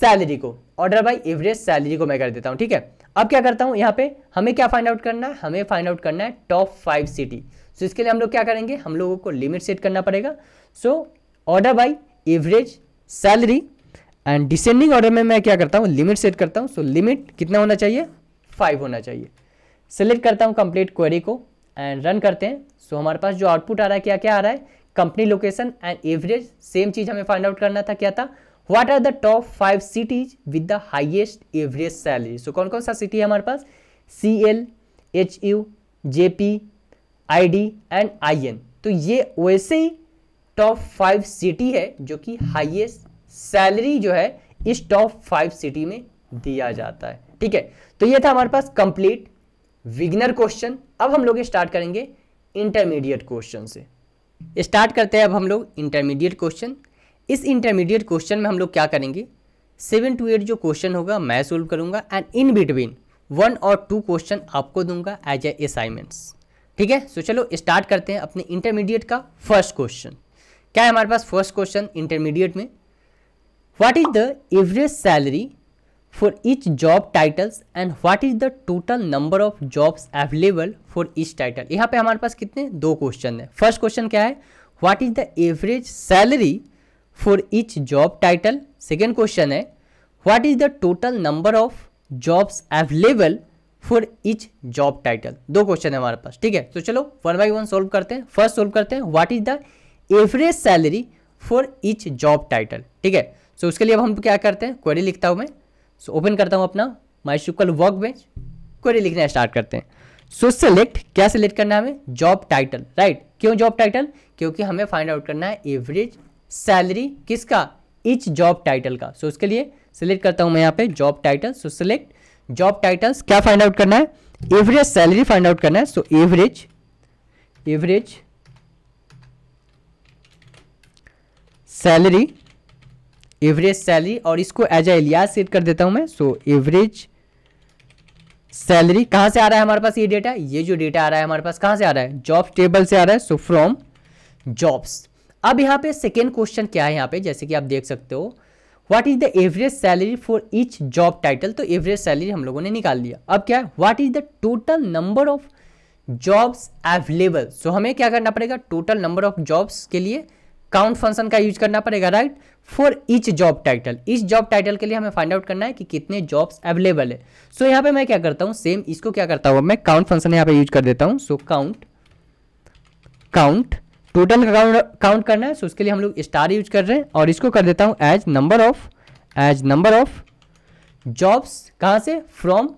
सैलरी को ऑर्डर बाई एवरेज सैलरी को मैं कर देता हूँ ठीक है अब क्या करता हूँ यहाँ पे हमें क्या फाइंड आउट करना है हमें फाइंड आउट करना है टॉप फाइव सिटी सो इसके लिए हम लोग क्या करेंगे हम लोगों को लिमिट सेट करना पड़ेगा so order by average salary and descending order में मैं क्या करता हूँ लिमिट सेट करता हूँ सो लिमिट कितना होना चाहिए फाइव होना चाहिए सेलेक्ट करता हूँ कंप्लीट क्वेरी को एंड रन करते हैं सो so, हमारे पास जो आउटपुट आ रहा है क्या क्या आ रहा है company location and average same चीज़ हमें फाइंड आउट करना था क्या था what are the top five cities with the highest average salary so कौन कौन सा सिटी है हमारे पास C L H U J P I D and I N तो ये वैसे ही टॉप फाइव सिटी है जो कि हाइएस्ट सैलरी जो है इस टॉप फाइव सिटी में दिया जाता है ठीक है तो ये था हमारे पास कंप्लीट विगनर क्वेश्चन अब हम लोग स्टार्ट करेंगे इंटरमीडिएट क्वेश्चन से स्टार्ट करते हैं अब हम लोग इंटरमीडिएट क्वेश्चन इस इंटरमीडिएट क्वेश्चन में हम लोग क्या करेंगे सेवन टू एट जो क्वेश्चन होगा मैं सोल्व करूंगा एंड इन बिटवीन वन और टू क्वेश्चन आपको दूंगा एज ए असाइनमेंट्स ठीक है सो चलो स्टार्ट करते हैं अपने इंटरमीडिएट का फर्स्ट क्वेश्चन क्या है हमारे पास फर्स्ट क्वेश्चन इंटरमीडिएट में what is the average salary for each job titles and what is the total number of jobs available for each title यहाँ पे हमारे पास कितने दो क्वेश्चन है फर्स्ट क्वेश्चन क्या है what is the average salary for each job title second question है what is the total number of jobs available for each job title दो क्वेश्चन है हमारे पास ठीक है तो चलो वन बाई वन सॉल्व करते हैं फर्स्ट सॉल्व करते हैं what is the average salary for each job title ठीक है सो so, उसके लिए अब हम क्या करते हैं क्वेरी लिखता हूँ मैं सो so, ओपन करता हूँ अपना MySQL workbench query लिखना स्टार्ट करते हैं सो so, सेलेक्ट क्या सेलेक्ट करना है हमें जॉब टाइटल राइट क्यों जॉब टाइटल क्योंकि हमें फाइंड आउट करना है एवरेज सैलरी किसका इच जॉब टाइटल का सो so, उसके लिए सिलेक्ट करता हूँ मैं यहाँ पे job title so select job titles क्या फाइंड आउट करना है एवरेज सैलरी फाइंड आउट करना है so average average salary average salary और इसको एज ए एलियाज सेट कर देता हूं मैं सो एवरेज सैलरी कहां से आ रहा है हमारे पास ये डेटा ये जो डेटा आ रहा है हमारे पास कहां से आ रहा है जॉब टेबल से आ रहा है सो फ्रॉम जॉब्स अब यहां पे सेकेंड क्वेश्चन क्या है यहाँ पे जैसे कि आप देख सकते हो what is the average salary for each job title तो एवरेज सैलरी हम लोगों ने निकाल लिया अब क्या है what is the total number of jobs available so हमें क्या करना पड़ेगा टोटल नंबर ऑफ जॉब्स के लिए काउंट फंक्शन का यूज करना पड़ेगा right for each job title इस जॉब टाइटल के लिए हमें फाइंड आउट करना है कि कितने जॉब्स अवेलेबल है सो so, यहाँ पे मैं क्या करता हूँ सेम इसको क्या करता हूँ मैं काउंट फंक्शन यहाँ पे यूज कर देता हूँ so count count total count करना है सो so उसके लिए हम लोग स्टार यूज कर रहे हैं और इसको कर देता हूँ as number of as number of jobs कहाँ से फ्रॉम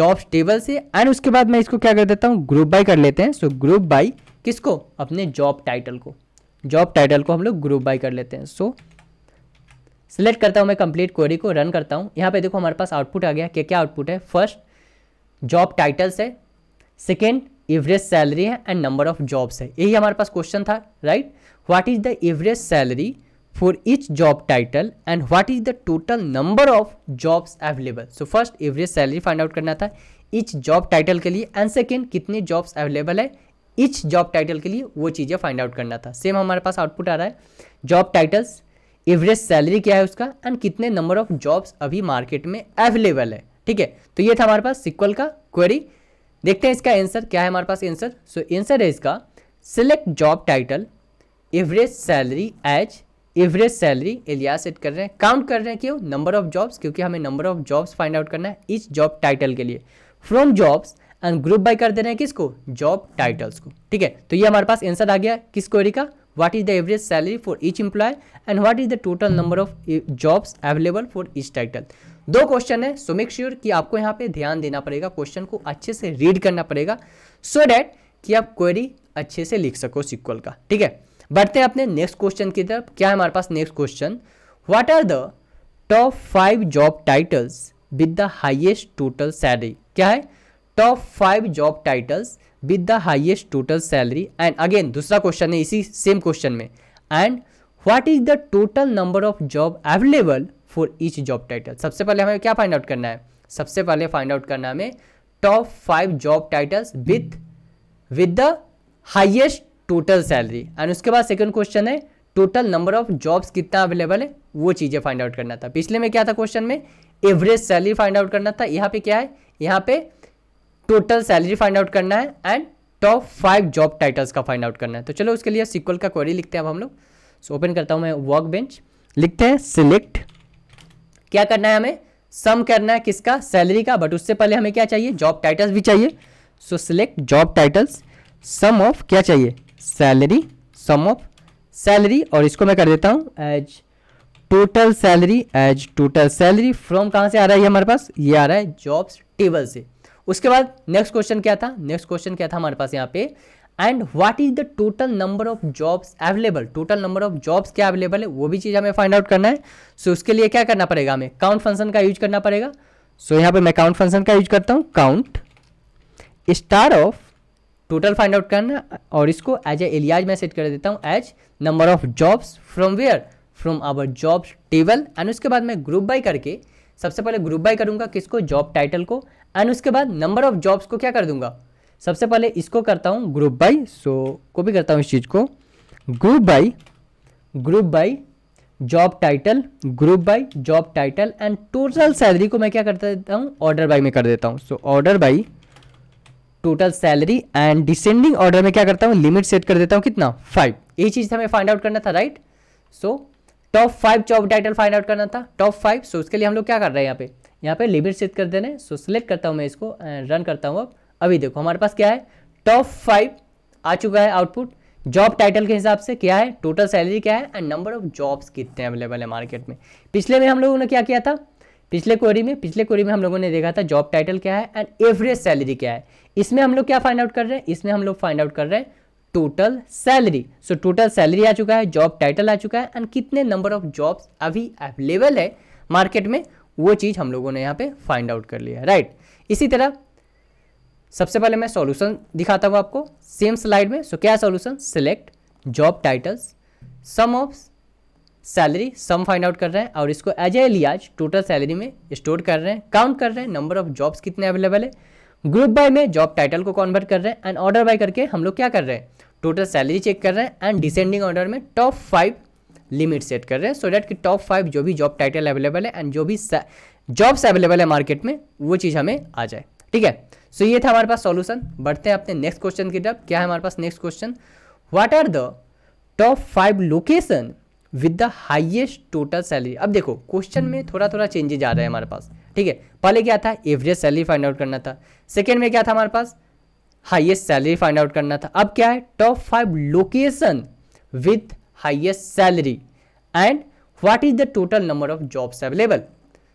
जॉब्स टेबल से एंड उसके बाद मैं इसको क्या कर देता हूँ ग्रुप बाई कर लेते हैं सो ग्रुप बाई किसको अपने जॉब टाइटल को जॉब टाइटल को हम लोग ग्रुप बाई कर लेते हैं सो सिलेक्ट करता हूँ मैं कंप्लीट क्वेरी को रन करता हूँ यहाँ पे देखो हमारे पास आउटपुट आ गया क्या क्या आउटपुट है फर्स्ट जॉब टाइटल्स है सेकेंड एवरेज सैलरी है एंड नंबर ऑफ जॉब्स है यही हमारे पास क्वेश्चन था right what is the average salary for each job title and what is the total number of jobs available so first average salary find out करना था इच जॉब टाइटल के लिए एंड सेकेंड कितने जॉब्स अवेलेबल है इच जॉब टाइटल के लिए वो चीज़ें फाइंड आउट करना था सेम हमारे पास आउटपुट आ रहा है जॉब टाइटल्स एवरेज सैलरी क्या है उसका एंड कितने नंबर ऑफ जॉब्स अभी मार्केट में अवेलेबल है ठीक है तो ये था हमारे पास सिक्वल का क्वेरी देखते हैं इसका आंसर क्या है हमारे पास आंसर सो आंसर है इसका select job title average salary as average salary alias set कर रहे हैं काउंट कर रहे हैं क्यों नंबर ऑफ जॉब्स क्योंकि हमें number of jobs find out करना है इस जॉब टाइटल के लिए फ्रॉम जॉब्स ग्रुप बाय कर दे रहे हैं किसको जॉब टाइटल्स को ठीक है तो ये हमारे पास आंसर आ गया किस क्वेरी का what is the average salary for each employee and what is the total number of jobs available for each title दो क्वेश्चन है सो मेक श्योर कि आपको यहाँ पे ध्यान देना पड़ेगा क्वेश्चन को अच्छे से रीड करना पड़ेगा सो so डैट कि आप क्वेरी अच्छे से लिख सको सिक्वल का ठीक है बढ़ते हैं अपने नेक्स्ट क्वेश्चन की तरफ क्या है हमारे पास next question what are the top five job titles with the highest total salary क्या है top five job titles with the highest total salary and again दूसरा क्वेश्चन है इसी सेम क्वेश्चन में and what is the total number of job available for each job title सबसे पहले हमें क्या फाइंड आउट करना है सबसे पहले फाइंड आउट करना हमें top five job titles with with the highest total salary and उसके बाद सेकंड क्वेश्चन है टोटल नंबर ऑफ जॉब्स कितना अवेलेबल है वो चीज़ें फाइंड आउट करना था पिछले में क्या था क्वेश्चन में एवरेज सैलरी फाइंड आउट करना था यहाँ पे क्या है यहाँ पे टोटल सैलरी फाइंड आउट करना है and top five job titles का फाइंड आउट करना है तो चलो उसके लिए सिक्वल का क्वेरी लिखते हैं अब हम लोग सो so, ओपन करता हूं मैं वर्क बेंच लिखते हैं सिलेक्ट क्या करना है हमें सम करना है किसका सैलरी का बट उससे पहले हमें क्या चाहिए जॉब टाइटल्स भी चाहिए so select job titles sum of क्या चाहिए सैलरी सम ऑफ सैलरी और इसको मैं कर देता हूँ as total salary as total salary from कहाँ से आ रहा है हमारे पास ये आ रहा है जॉब्स टेबल से उसके बाद नेक्स्ट क्वेश्चन क्या था नेक्स्ट क्वेश्चन क्या था हमारे पास यहाँ पे and what is the total number of jobs available total number of jobs क्या अवेलेबल है वो भी चीज़ हमें फाइंड आउट करना है सो so, उसके लिए क्या करना पड़ेगा हमें काउंट फंक्शन का यूज करना पड़ेगा सो so, यहाँ पे मैं काउंट फंक्शन का यूज करता हूँ count star of total find out करना और इसको एज ए एलियाज मैं सेट कर देता हूँ as number of jobs from where from our jobs table and उसके बाद मैं ग्रुप बाई करके सबसे पहले ग्रुप बाई करूंगा किसको जॉब टाइटल को एंड उसके बाद नंबर ऑफ जॉब्स को क्या कर दूंगा सबसे पहले इसको करता हूँ ग्रुप बाई सो को भी करता हूँ इस चीज़ को group by group by job title group by job title and total salary को मैं क्या कर देता हूँ ऑर्डर बाई में कर देता हूँ so order by total salary and descending order में क्या करता हूँ लिमिट सेट कर देता हूँ कितना फाइव ये चीज़ हमें फाइंड आउट करना था right so top five job title find out करना था टॉप फाइव सो उसके लिए हम लोग क्या कर रहे हैं यहाँ पे यहाँ पे लिमिट सेट कर देना है सो सिलेक्ट करता हूँ मैं इसको रन करता हूँ अब अभी देखो हमारे पास क्या है टॉप फाइव आ चुका है आउटपुट जॉब टाइटल के हिसाब से क्या है टोटल सैलरी क्या है एंड नंबर ऑफ जॉब्स कितने अवेलेबल है मार्केट में पिछले में हम लोगों ने क्या किया था पिछले क्वेरी में पिछले क्वेरी में हम लोगों ने देखा था जॉब टाइटल क्या है एंड एवरेज सैलरी क्या है इसमें हम लोग क्या फाइंड आउट कर रहे हैं इसमें हम लोग फाइंड आउट कर रहे हैं total salary so total salary आ चुका है जॉब टाइटल आ चुका है एंड कितने नंबर ऑफ जॉब्स अभी अवेलेबल है मार्केट में वो चीज़ हम लोगों ने यहाँ पे फाइंड आउट कर लिया है राइट इसी तरह सबसे पहले मैं सॉल्यूशन दिखाता हूँ आपको सेम स्लाइड में सो क्या solution select job titles sum of salary sum find out कर रहे हैं और इसको as alias total salary में स्टोर कर रहे हैं काउंट कर रहे हैं नंबर ऑफ जॉब्स कितने अवेलेबल है ग्रुप बाय में जॉब टाइटल को कॉन्वर्ट कर रहे हैं एंड ऑर्डर बाय करके हम लोग क्या कर रहे हैं टोटल सैलरी चेक कर रहे हैं एंड डिसेंडिंग ऑर्डर में टॉप फाइव लिमिट सेट कर रहे हैं सो डैट कि टॉप फाइव जो भी जॉब टाइटल अवेलेबल है एंड जो भी जॉब्स अवेलेबल है मार्केट में वो चीज़ हमें आ जाए ठीक है सो so ये था हमारे पास सॉल्यूशन बढ़ते हैं अपने नेक्स्ट क्वेश्चन की तरफ क्या है हमारे पास next question what are the top five location with the highest total salary अब देखो क्वेश्चन में थोड़ा थोड़ा चेंजेज आ रहे हैं हमारे पास ठीक है पहले क्या था एवरेज सैलरी फाइंड आउट करना था सेकेंड में क्या था हमारे पास हाइएस्ट सैलरी फाइंड आउट करना था अब क्या है top five location with highest salary and what is the total number of jobs available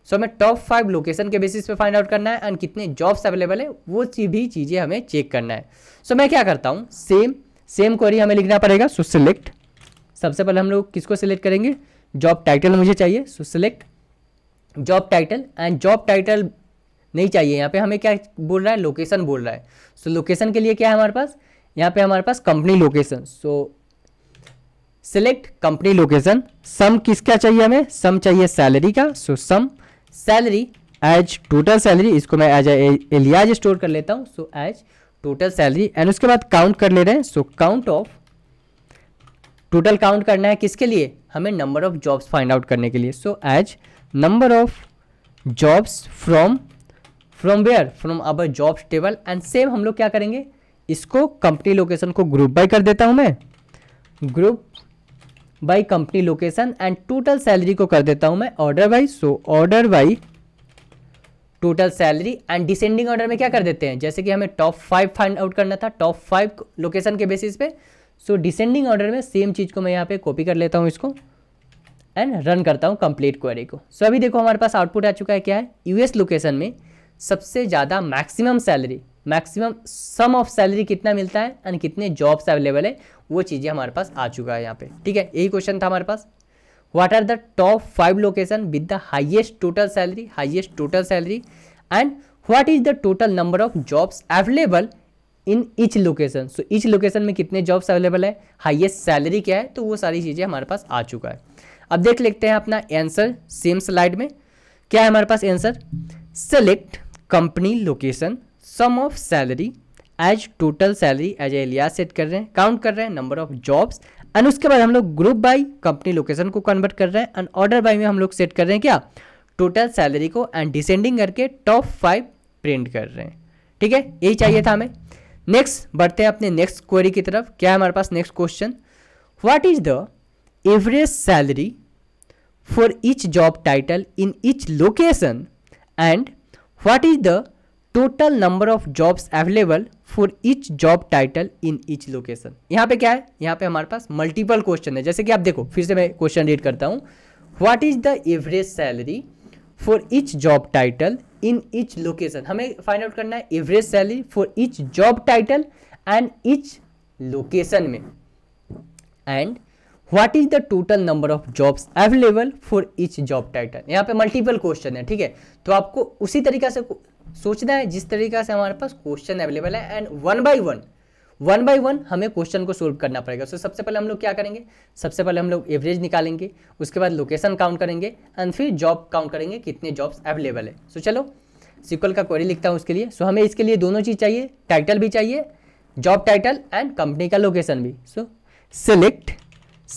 so हमें टॉप फाइव लोकेशन के बेसिस पे फाइंड आउट करना है एंड कितने जॉब्स अवेलेबल है वो भी चीज़ें हमें चेक करना है सो so, मैं क्या करता हूँ सेम सेम क्वेरी हमें लिखना पड़ेगा सो सिलेक्ट सबसे पहले हम लोग किसको सिलेक्ट करेंगे जॉब टाइटल मुझे चाहिए so select job title and job title नहीं चाहिए यहाँ पे हमें क्या बोल रहा है लोकेशन बोल रहा है सो so, लोकेशन के लिए क्या है हमारे पास यहाँ पे हमारे पास company location so select company location sum किसका चाहिए हमें सम चाहिए सैलरी का so sum salary as total salary इसको मैं एज एलियाज स्टोर कर लेता हूँ so as total salary and उसके बाद काउंट कर ले रहे हैं so count of total count करना है किसके लिए हमें number of jobs find out करने के लिए so as number of jobs from from where from our jobs table and same हम लोग क्या करेंगे इसको कंपनी लोकेशन को ग्रुप बाय कर देता हूँ मैं group by company location and total salary को कर देता हूं मैं order by so order by total salary and descending order में क्या कर देते हैं जैसे कि हमें टॉप फाइव फाइंड आउट करना था टॉप फाइव लोकेशन के बेसिस पे सो डिसेंडिंग ऑर्डर में सेम चीज़ को मैं यहाँ पे कॉपी कर लेता हूँ इसको एंड रन करता हूँ कंप्लीट क्वेरी को सो so, अभी देखो हमारे पास आउटपुट आ चुका है क्या है यूएस लोकेशन में सबसे ज़्यादा maximum salary maximum sum of salary कितना मिलता है एंड कितने जॉब्स अवेलेबल है वो चीज़ें हमारे पास आ चुका है यहाँ पे ठीक है यही क्वेश्चन था हमारे पास what are the top five location with the highest total salary highest total salary and what is the total number of jobs available in each location so each location में कितने जॉब्स अवेलेबल है हाइएस्ट सैलरी क्या है तो वो सारी चीज़ें हमारे पास आ चुका है अब देख लेते हैं अपना एंसर सेम स्लाइड में क्या है हमारे पास answer select company location sum of salary as total salary as alias set कर रहे हैं काउंट कर रहे हैं नंबर ऑफ जॉब्स एंड उसके बाद हम लोग ग्रुप बाई कंपनी लोकेशन को कन्वर्ट कर रहे हैं एंड ऑर्डर बाई में हम लोग सेट कर रहे हैं क्या टोटल सैलरी को एंड डिसेंडिंग करके टॉप फाइव प्रिंट कर रहे हैं ठीक है यही चाहिए था हमें नेक्स्ट बढ़ते हैं अपने नेक्स्ट क्वेरी की तरफ क्या है हमारे पास next question what is the average salary for each job title in each location and what is the total number of jobs available for each job title in each location यहाँ पे क्या है यहाँ पे हमारे पास मल्टीपल क्वेश्चन है जैसे कि आप देखो फिर से मैं क्वेश्चन रीड करता हूँ what is the average salary for each job title in each location हमें फाइंड आउट करना है average salary for each job title and each location में and what is the total number of jobs available for each job title यहाँ पे मल्टीपल क्वेश्चन है ठीक है तो आपको उसी तरीका से सोचना है जिस तरीका से हमारे पास क्वेश्चन अवेलेबल है and one by one one by one हमें क्वेश्चन को सोल्व करना पड़ेगा सो so, सबसे पहले हम लोग क्या करेंगे सबसे पहले हम लोग एवरेज निकालेंगे उसके बाद लोकेशन काउंट करेंगे एंड फिर जॉब काउंट करेंगे कितने जॉब्स अवेलेबल है सो so, चलो सिक्वल का क्वेरी लिखता हूँ उसके लिए सो so, हमें इसके लिए दोनों चीज़ चाहिए टाइटल भी चाहिए जॉब टाइटल एंड कंपनी का लोकेशन भी so select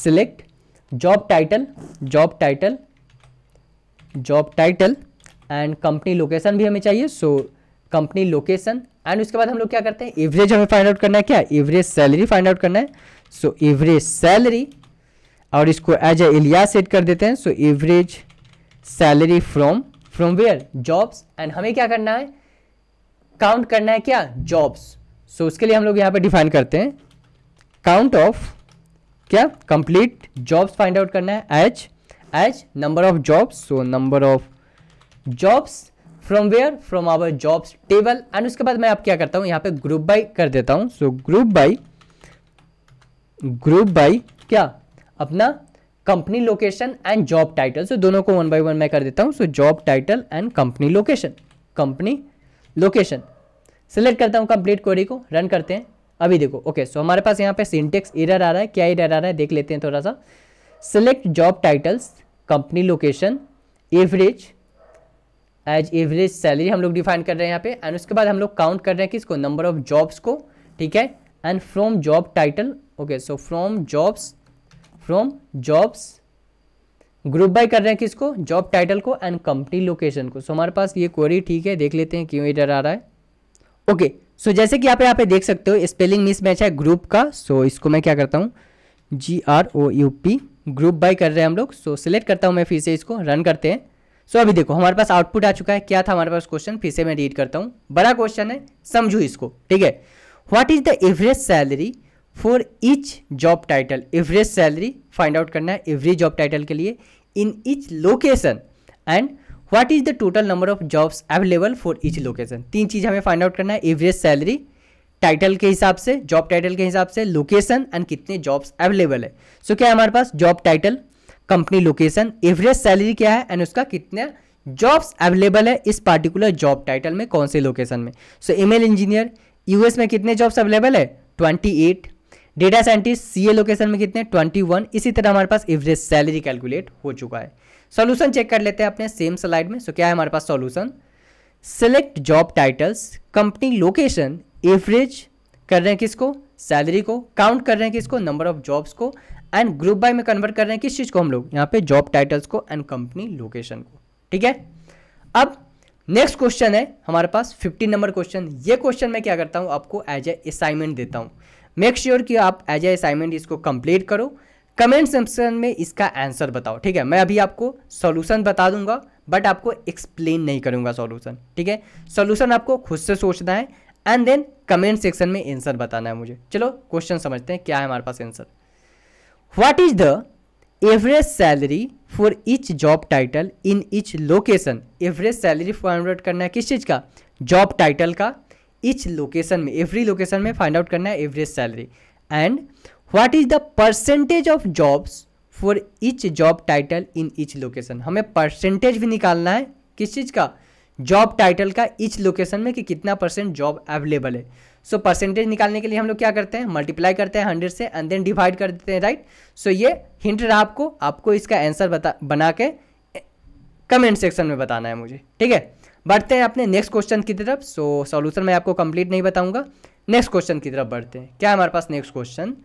select job title job title job title and company location भी हमें चाहिए सो कंपनी लोकेशन एंड उसके बाद हम लोग क्या करते हैं एवरेज हमें फाइंड आउट करना है क्या एवरेज सैलरी फाइंड आउट करना है सो एवरेज सैलरी और इसको एज ए एलिया सेट कर देते हैं so average salary from from where jobs and हमें क्या करना है काउंट करना है क्या जॉब्स सो so, उसके लिए हम लोग यहाँ पर डिफाइन करते हैं काउंट ऑफ क्या कंप्लीट जॉब्स फाइंड आउट करना है H H number of jobs so number of jobs from where from our jobs table and उसके बाद मैं आप क्या करता हूँ यहाँ पे ग्रुप बाई कर देता हूँ so group by group by क्या अपना company location and job title so दोनों को वन बाई वन मैं कर देता हूँ so job title and company location company location select करता हूँ कंप्लीट क्वेरी को रन करते हैं अभी देखो ओके सो हमारे पास यहाँ पे सिंटेक्स एरर आ रहा है क्या एरर आ रहा है देख लेते हैं थोड़ा सा select job titles company location average as average salary हम लोग डिफाइन कर रहे हैं यहाँ पे एंड उसके बाद हम लोग काउंट कर रहे हैं कि इसको नंबर ऑफ जॉब्स को ठीक है and from job title okay so from jobs from jobs group by कर रहे हैं किसको जॉब टाइटल को एंड कंपनी लोकेशन को सो so, हमारे पास ये क्वेरी ठीक है देख लेते हैं क्यों इधर आ रहा है ओके okay, सो so जैसे कि आप यहाँ पे देख सकते हो स्पेलिंग मिस मैच है ग्रुप का सो so इसको मैं क्या करता हूँ G R O U P group by कर रहे हैं हम लोग सो so, सिलेक्ट करता हूँ मैं फिर से इसको रन करते हैं सो अभी देखो हमारे पास आउटपुट आ चुका है क्या था हमारे पास क्वेश्चन फिर से मैं रीड करता हूँ बड़ा क्वेश्चन है समझो इसको ठीक है what is the average salary for each job title average salary find out करना है एवरेज जॉब टाइटल के लिए in each location and what is the total number of jobs available for each location तीन चीज़ हमें फाइंड आउट करना है एवरेज सैलरी टाइटल के हिसाब से जॉब टाइटल के हिसाब से लोकेशन एंड कितने जॉब्स अवेलेबल है सो so, क्या हमारे पास job title company location average salary क्या है एंड उसका कितने जॉब्स अवेलेबल है इस पार्टिकुलर जॉब टाइटल में कौन से लोकेशन में सो ईमेल इंजीनियर यूएस में कितने जॉब्स अवेलेबल है twenty eight data scientist C A location में कितने 21 इसी तरह हमारे पास एवरेज सैलरी कैलकुलेट हो चुका है सॉल्यूशन चेक कर लेते हैं अपने सेम स्लाइड में सो so, क्या है हमारे पास solution select job titles company location average कर रहे हैं किसको सैलरी को काउंट कर रहे हैं किसको नंबर ऑफ जॉब्स को एंड ग्रुप बाय में कन्वर्ट कर रहे हैं किस चीज़ को हम लोग यहाँ पे जॉब टाइटल्स को एंड कंपनी लोकेशन को ठीक है अब नेक्स्ट क्वेश्चन है हमारे पास फिफ्टीन नंबर क्वेश्चन ये क्वेश्चन मैं क्या करता हूँ आपको एज ए असाइनमेंट देता हूँ मेक श्योर कि आप एज ए असाइनमेंट इसको कंप्लीट करो कमेंट सेक्शन में इसका आंसर बताओ ठीक है मैं अभी आपको सॉल्यूशन बता दूंगा बट आपको एक्सप्लेन नहीं करूंगा सॉल्यूशन ठीक है सॉल्यूशन आपको खुद से सोचना है एंड देन कमेंट सेक्शन में आंसर बताना है मुझे चलो क्वेश्चन समझते हैं क्या है हमारे पास answer what is the average salary for each job title in each location average salary find out करना है किस चीज़ का जॉब टाइटल का इच लोकेशन में एवरी लोकेशन में फाइंड आउट करना है average salary and what is the percentage of jobs for each job title in each location हमें परसेंटेज भी निकालना है किस चीज़ का जॉब टाइटल का इच लोकेशन में कि कितना परसेंट जॉब अवेलेबल है सो so, परसेंटेज निकालने के लिए हम लोग क्या करते हैं मल्टीप्लाई करते हैं हंड्रेड से एंड देन डिवाइड कर देते हैं राइट सो so, ये हिंट रहा आपको आपको इसका आंसर बता बना के कमेंट सेक्शन में बताना है मुझे ठीक है बढ़ते हैं अपने नेक्स्ट क्वेश्चन की तरफ सो so, सॉल्यूशन मैं आपको कंप्लीट नहीं बताऊंगा नेक्स्ट क्वेश्चन की तरफ बढ़ते हैं क्या हमारे पास next question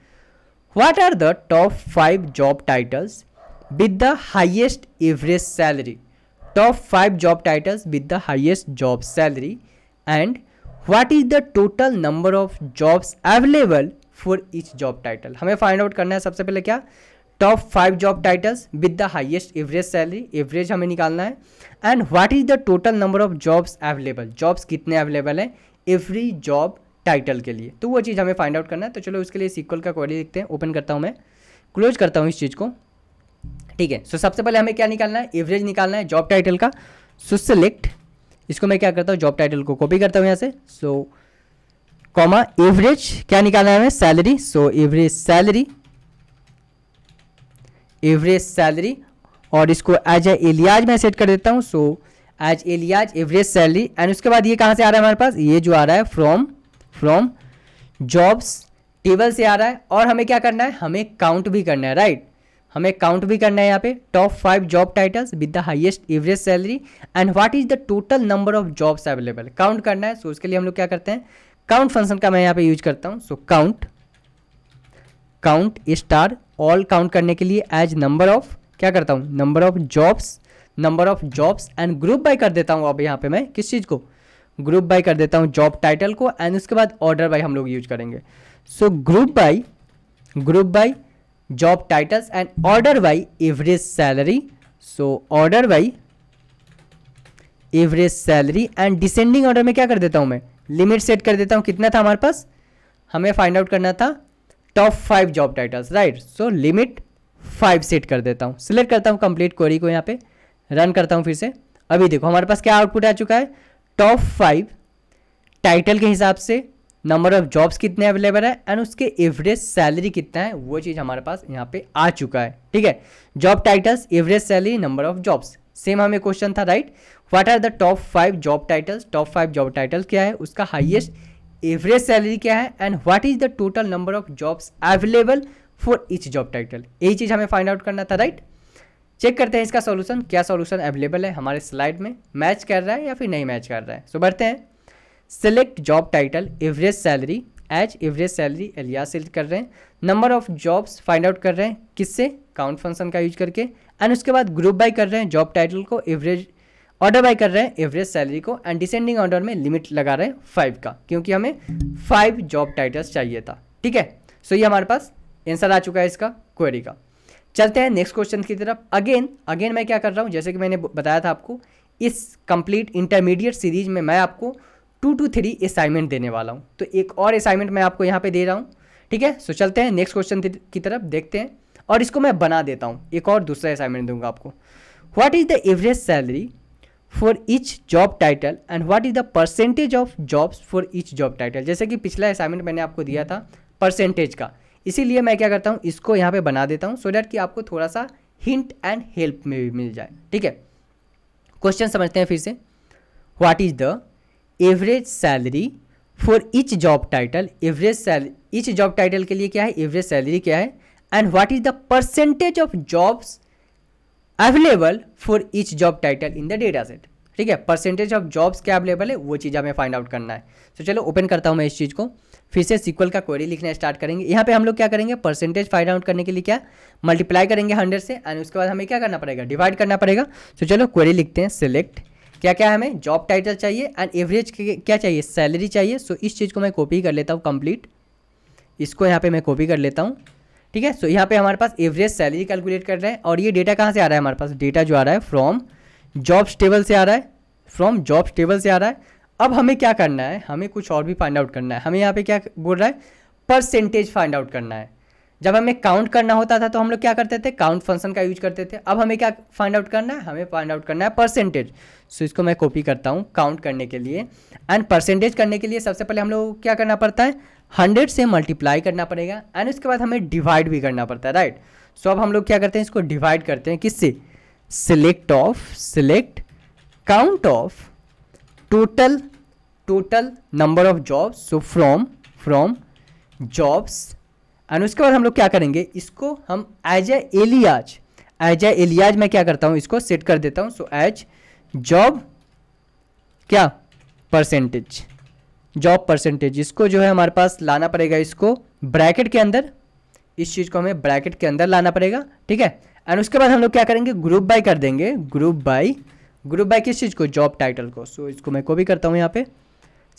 what are the top five job titles with the highest average salary top five job titles with the highest job salary and what is the total number of jobs available for each job title हमें फाइंड आउट करना है सबसे पहले क्या top five job titles with the highest average salary average हमें निकालना है and what is the total number of jobs available jobs कितने अवेलेबल हैं एवरी जॉब टाइटल के लिए तो वो चीज़ हमें फाइंड आउट करना है तो चलो उसके लिए सीक्वल का क्वेरी लिखते हैं ओपन करता हूँ मैं क्लोज करता हूँ इस चीज़ को ठीक है सो सबसे पहले हमें क्या निकालना है एवरेज निकालना है जॉब टाइटल का सो सेलेक्ट इसको मैं क्या करता हूँ जॉब टाइटल को कॉपी करता हूँ यहाँ से सो कॉमा एवरेज क्या निकालना है हमें salary so average salary average salary और इसको एज ए एलियाज मैं सेट कर देता हूँ so as alias average salary and उसके बाद ये कहाँ से आ रहा है हमारे पास ये जो आ रहा है फ्रॉम फ्रॉम जॉब्स टेबल से आ रहा है और हमें क्या करना है हमें काउंट भी करना है राइट right? हमें काउंट भी करना है यहाँ पे top five job titles with the highest average salary and what is the total number of jobs available count करना है सो so उसके लिए हम लोग क्या करते हैं काउंट फंक्शन का मैं यहाँ पे यूज करता हूँ so count count star all count करने के लिए एज नंबर ऑफ क्या करता हूँ number of jobs number of jobs and group by कर देता हूँ अब यहाँ पे मैं किस चीज़ को ग्रुप बाई कर देता हूँ जॉब टाइटल को एंड उसके बाद ऑर्डर बाई हम लोग यूज करेंगे so group by group by job titles and order by average salary so order by average salary and descending order में क्या कर देता हूँ मैं लिमिट सेट कर देता हूँ कितना था हमारे पास हमें फाइंड आउट करना था top five job titles right so limit five set कर देता हूँ सिलेक्ट करता हूँ कंप्लीट क्वेरी को यहाँ पे रन करता हूँ फिर से अभी देखो हमारे पास क्या आउटपुट आ चुका है टॉप फाइव टाइटल के हिसाब से नंबर ऑफ जॉब्स कितने अवेलेबल है एंड उसके एवरेज सैलरी कितना है वो चीज़ हमारे पास यहाँ पे आ चुका है ठीक है job titles average salary number of jobs same हमें क्वेश्चन था right what are the top five job titles top five job title क्या है उसका हाइएस्ट एवरेज सैलरी क्या है and what is the total number of jobs available for each job title यही चीज़ हमें फाइंड आउट करना था राइट चेक करते हैं इसका सॉल्यूशन क्या सॉल्यूशन अवेलेबल है हमारे स्लाइड में मैच कर रहा है या फिर नहीं मैच कर रहा है सो so, बढ़ते हैं select job title average salary as average salary alias select कर रहे हैं number of jobs find out कर रहे हैं किससे काउंट फंक्शन का यूज करके एंड उसके बाद ग्रुप बाई कर रहे हैं जॉब टाइटल को एवरेज ऑर्डर बाई कर रहे हैं एवरेज सैलरी को एंड डिसेंडिंग ऑर्डर में लिमिट लगा रहे हैं फाइव का क्योंकि हमें फाइव जॉब टाइटल्स चाहिए था ठीक है सो so, ये हमारे पास आंसर आ चुका है इसका क्वेरी का चलते हैं नेक्स्ट क्वेश्चन की तरफ अगेन अगेन मैं क्या कर रहा हूँ जैसे कि मैंने बताया था आपको इस कंप्लीट इंटरमीडिएट सीरीज में मैं आपको टू टू थ्री असाइनमेंट देने वाला हूँ तो एक और असाइनमेंट मैं आपको यहाँ पे दे रहा हूँ ठीक है सो चलते हैं नेक्स्ट क्वेश्चन की तरफ देखते हैं और इसको मैं बना देता हूँ एक और दूसरा असाइनमेंट दूंगा आपको what is the average salary for each job title and what is the percentage of jobs for each job title जैसे कि पिछला असाइनमेंट मैंने आपको दिया था परसेंटेज का इसीलिए मैं क्या करता हूँ इसको यहाँ पे बना देता हूँ सो डैट कि आपको थोड़ा सा हिंट एंड हेल्प में भी मिल जाए ठीक है क्वेश्चन समझते हैं फिर से what is the average salary for each job title average salary each job title के लिए क्या है एवरेज सैलरी क्या है and what is the percentage of jobs available for each job title in the data set ठीक है परसेंटेज ऑफ जॉब्स क्या अवेलेबल है वो चीज़ हमें फाइंड आउट करना है तो so, चलो ओपन करता हूँ मैं इस चीज़ को फिर से सिक्वल का क्वेरी लिखना स्टार्ट करेंगे यहाँ पे हम लोग क्या करेंगे परसेंटेज फाइंड आउट करने के लिए क्या मल्टीप्लाई करेंगे हंड्रेड से एंड उसके बाद हमें क्या करना पड़ेगा डिवाइड करना पड़ेगा तो so, चलो क्वेरी लिखते हैं सिलेक्ट क्या क्या हमें जॉब टाइटल चाहिए एंड एवरेज क्या चाहिए सैलरी चाहिए सो so, इस चीज़ को मैं कॉपी कर लेता हूँ कंप्लीट इसको यहाँ पे मैं कॉपी कर लेता हूँ ठीक है सो so, यहाँ पे हमारे पास एवरेज सैलरी कैलकुलेट कर रहे हैं और ये डेटा कहाँ से आ रहा है हमारे पास डेटा जो आ रहा है फ्रॉम जॉब्स टेबल से आ रहा है फ्रॉम जॉब्स टेबल से आ रहा है अब हमें क्या करना है हमें कुछ और भी फाइंड आउट करना है हमें यहाँ पे क्या बोल रहा है परसेंटेज फाइंड आउट करना है जब हमें काउंट करना होता था तो हम लोग क्या करते थे काउंट फंक्शन का यूज करते थे अब हमें क्या फाइंड आउट करना है हमें फाइंड आउट करना है परसेंटेज सो इसको मैं कॉपी करता हूँ काउंट करने के लिए एंड परसेंटेज करने के लिए सबसे पहले हम लोग क्या करना पड़ता है हंड्रेड से मल्टीप्लाई करना पड़ेगा एंड उसके बाद हमें डिवाइड भी करना पड़ता है राइट सो अब हम लोग क्या करते हैं इसको डिवाइड करते हैं किससे select of select count of total total number of jobs so from from jobs and उसके बाद हम लोग क्या करेंगे इसको हम as a alias as a alias मैं क्या करता हूँ इसको सेट कर देता हूँ सो एज जॉब क्या परसेंटेज जॉब परसेंटेज इसको जो है हमारे पास लाना पड़ेगा इसको ब्रैकेट के अंदर इस चीज़ को हमें ब्रैकेट के अंदर लाना पड़ेगा ठीक है एंड उसके बाद हम लोग क्या करेंगे ग्रुप बाय कर देंगे ग्रुप बाय ग्रुप बाय किस चीज़ को जॉब टाइटल को सो so, इसको मैं कॉपी करता हूँ यहाँ पे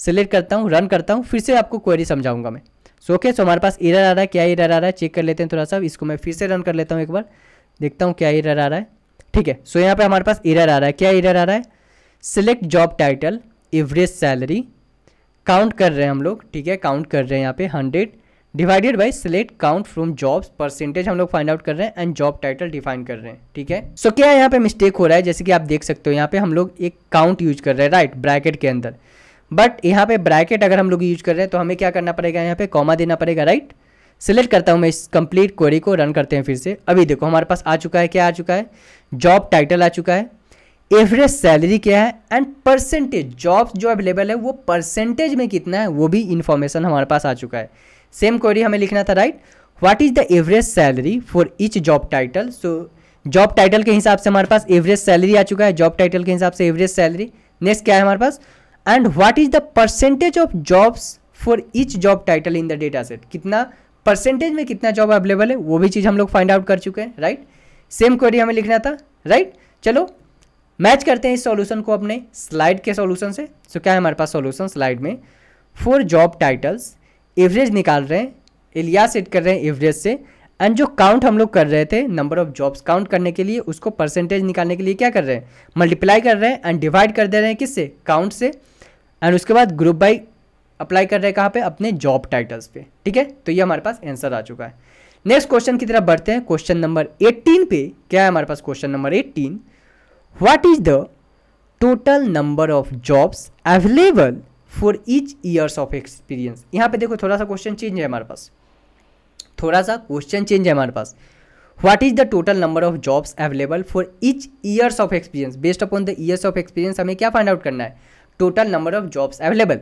सेलेक्ट करता हूँ रन करता हूँ फिर से आपको क्वेरी समझाऊंगा मैं सो ओके सो हमारे पास इरर आ रहा है क्या इरर आ रहा है चेक कर लेते हैं थोड़ा सा इसको मैं फिर से रन कर लेता हूँ एक बार देखता हूँ क्या इरर आ रहा है ठीक है सो यहाँ पे हमारे पास इरर आ रहा है क्या इरर आ रहा है select job title average salary count कर रहे हैं हम लोग ठीक है काउंट कर रहे हैं यहाँ पे hundred divided by select count from jobs percentage हम लोग फाइंड आउट कर रहे हैं एंड जॉब टाइटल डिफाइन कर रहे हैं ठीक है सो so, क्या यहाँ पे मिस्टेक हो रहा है जैसे कि आप देख सकते हो यहाँ पे हम लोग एक काउंट यूज कर रहे हैं राइट ब्रैकेट के अंदर बट यहाँ पे ब्रैकेट अगर हम लोग यूज कर रहे हैं तो हमें क्या करना पड़ेगा यहाँ पे कॉमा देना पड़ेगा राइट सिलेक्ट करता हूँ मैं इस कंप्लीट क्वेरी को रन करते हैं फिर से अभी देखो हमारे पास आ चुका है क्या आ चुका है जॉब टाइटल आ चुका है एवरेज सैलरी क्या है एंड परसेंटेज जॉब जो अवेलेबल है वो परसेंटेज में कितना है वो भी इन्फॉर्मेशन हमारे पास आ चुका है सेम क्वेरी हमें लिखना था right what is the average salary for each job title so job title के हिसाब से हमारे पास एवरेज सैलरी आ चुका है जॉब टाइटल के हिसाब से एवरेज सैलरी नेक्स्ट क्या है हमारे पास and what is the percentage of jobs for each job title in the data set कितना परसेंटेज में कितना जॉब अवेलेबल है वो भी चीज़ हम लोग फाइंड आउट कर चुके हैं राइट सेम क्वेरी हमें लिखना था राइट right? चलो मैच करते हैं इस सॉल्यूशन को अपने स्लाइड के सॉल्यूशन से सो so, क्या है हमारे पास सॉल्यूशन स्लाइड में फोर जॉब टाइटल्स एवरेज निकाल रहे हैं एलिया सेट कर रहे हैं एवरेज से एंड जो काउंट हम लोग कर रहे थे नंबर ऑफ जॉब्स काउंट करने के लिए उसको परसेंटेज निकालने के लिए क्या कर रहे हैं मल्टीप्लाई कर रहे हैं एंड डिवाइड कर दे रहे हैं किससे काउंट से एंड उसके बाद ग्रुप बाई अप्लाई कर रहे हैं कहाँ पे अपने जॉब टाइटल्स पे ठीक है तो ये हमारे पास आंसर आ चुका है नेक्स्ट क्वेश्चन की तरफ बढ़ते हैं क्वेश्चन नंबर 18 पे क्या है हमारे पास question number 18 what is the total number of jobs available for each years of experience यहाँ पे देखो थोड़ा सा क्वेश्चन चेंज है हमारे पास थोड़ा सा क्वेश्चन चेंज है हमारे पास what is the total number of jobs available for each years of experience based upon the years of experience हमें क्या फाइंड आउट करना है total number of jobs available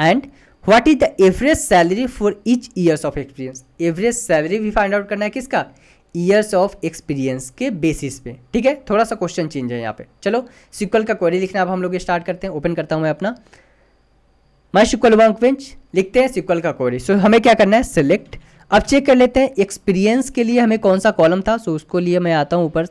and what is the average salary for each years of experience average salary भी फाइंड आउट करना है किसका ईयर्स ऑफ एक्सपीरियंस के बेसिस पे ठीक है थोड़ा सा क्वेश्चन चेंज है यहाँ पे चलो सिक्वल का क्वेरी लिखना अब हम लोग स्टार्ट करते हैं ओपन करता हूँ मैं अपना माई सिक्वल वर्क बेंच लिखते हैं सिक्वल का क्वेरी सो so, हमें क्या करना है सिलेक्ट अब चेक कर लेते हैं एक्सपीरियंस के लिए हमें कौन सा कॉलम था सो so, उसको लिए मैं आता हूँ ऊपर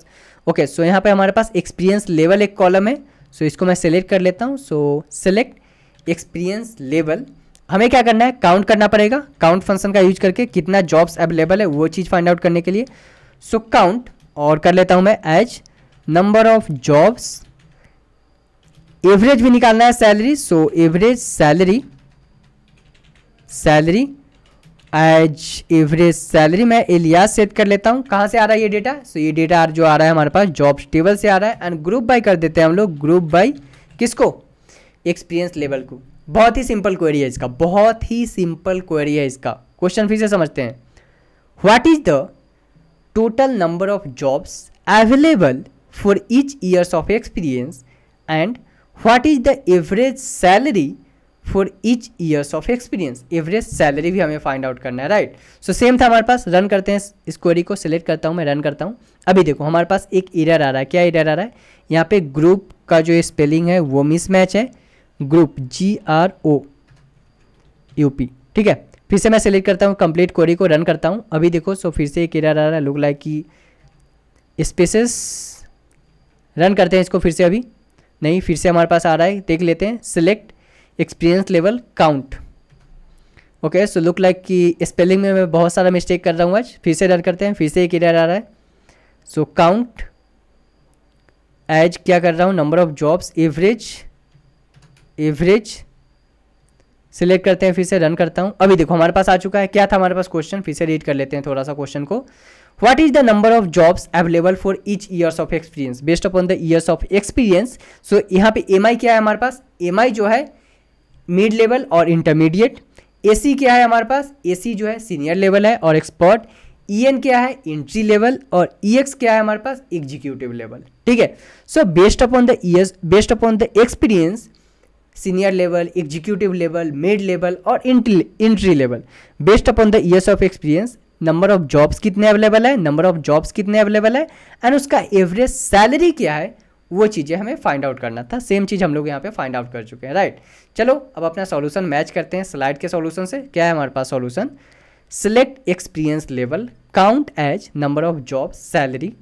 ओके सो यहाँ पे हमारे पास एक्सपीरियंस लेवल एक कॉलम है सो so, इसको मैं सेलेक्ट कर लेता हूँ सो सेलेक्ट एक्सपीरियंस लेवल हमें क्या करना है काउंट करना पड़ेगा काउंट फंक्शन का यूज करके कितना जॉब्स अवेलेबल है वो चीज़ फाइंड आउट करने के लिए सो so, काउंट और कर लेता हूँ मैं as number of jobs average भी निकालना है salary so average salary salary as average salary मैं एलियास सेट कर लेता हूँ कहाँ से आ रहा है ये डेटा सो so, ये डेटा जो आ रहा है हमारे पास जॉब्स टेबल से आ रहा है एंड ग्रुप बाई कर देते हैं हम लोग ग्रुप बाई किसको एक्सपीरियंस लेवल को बहुत ही सिंपल क्वेरी है इसका बहुत ही सिंपल क्वेरी है इसका क्वेश्चन फिर से समझते हैं what is the total number of jobs available for each years of experience and what is the average salary for each years of experience average salary भी हमें फाइंड आउट करना है राइट सो सेम था हमारे पास रन करते हैं इस क्वेरी को सिलेक्ट करता हूँ मैं रन करता हूँ अभी देखो हमारे पास एक एरर आ रहा है क्या एरर आ रहा है यहाँ पे ग्रुप का जो स्पेलिंग है वो मिसमैच है group G R O U P ठीक है फिर से मैं सिलेक्ट करता हूँ कंप्लीट क्वेरी को रन करता हूँ अभी देखो सो फिर से एक एरर आ रहा है लुक लाइक कि स्पेसिस रन करते हैं इसको फिर से अभी नहीं फिर से हमारे पास आ रहा है देख लेते हैं select experience level count okay so look like कि स्पेलिंग में मैं बहुत सारा मिस्टेक कर रहा हूँ आज फिर से डर करते हैं फिर से एक इधर आ रहा है सो काउंट एज क्या कर रहा हूँ number of jobs average average select करते हैं फिर से रन करता हूँ अभी देखो हमारे पास आ चुका है क्या था हमारे पास क्वेश्चन फिर से रीड कर लेते हैं थोड़ा सा क्वेश्चन को what is the number of jobs available for each years of experience based upon the years of experience so यहाँ पे एम क्या है हमारे पास एम जो है मिड लेवल और इंटरमीडिएट ए क्या है हमारे पास ए जो है सीनियर लेवल है और एक्सपर्ट ई e क्या है इंट्री लेवल और ई e क्या है हमारे पास एग्जीक्यूटिव लेवल ठीक है so based upon the years based upon the experience senior level executive level mid level और entry entry level based upon the years of experience number of jobs कितने अवेलेबल है नंबर ऑफ जॉब्स कितने अवेलेबल है एंड उसका एवरेज सैलरी क्या है वो चीज़ें हमें फाइंड आउट करना था सेम चीज़ हम लोग यहाँ पे फाइंड आउट कर चुके हैं राइट चलो अब अपना सॉल्यूशन मैच करते हैं स्लाइड के सॉल्यूशन से क्या है हमारे पास solution select experience level count as number of job salary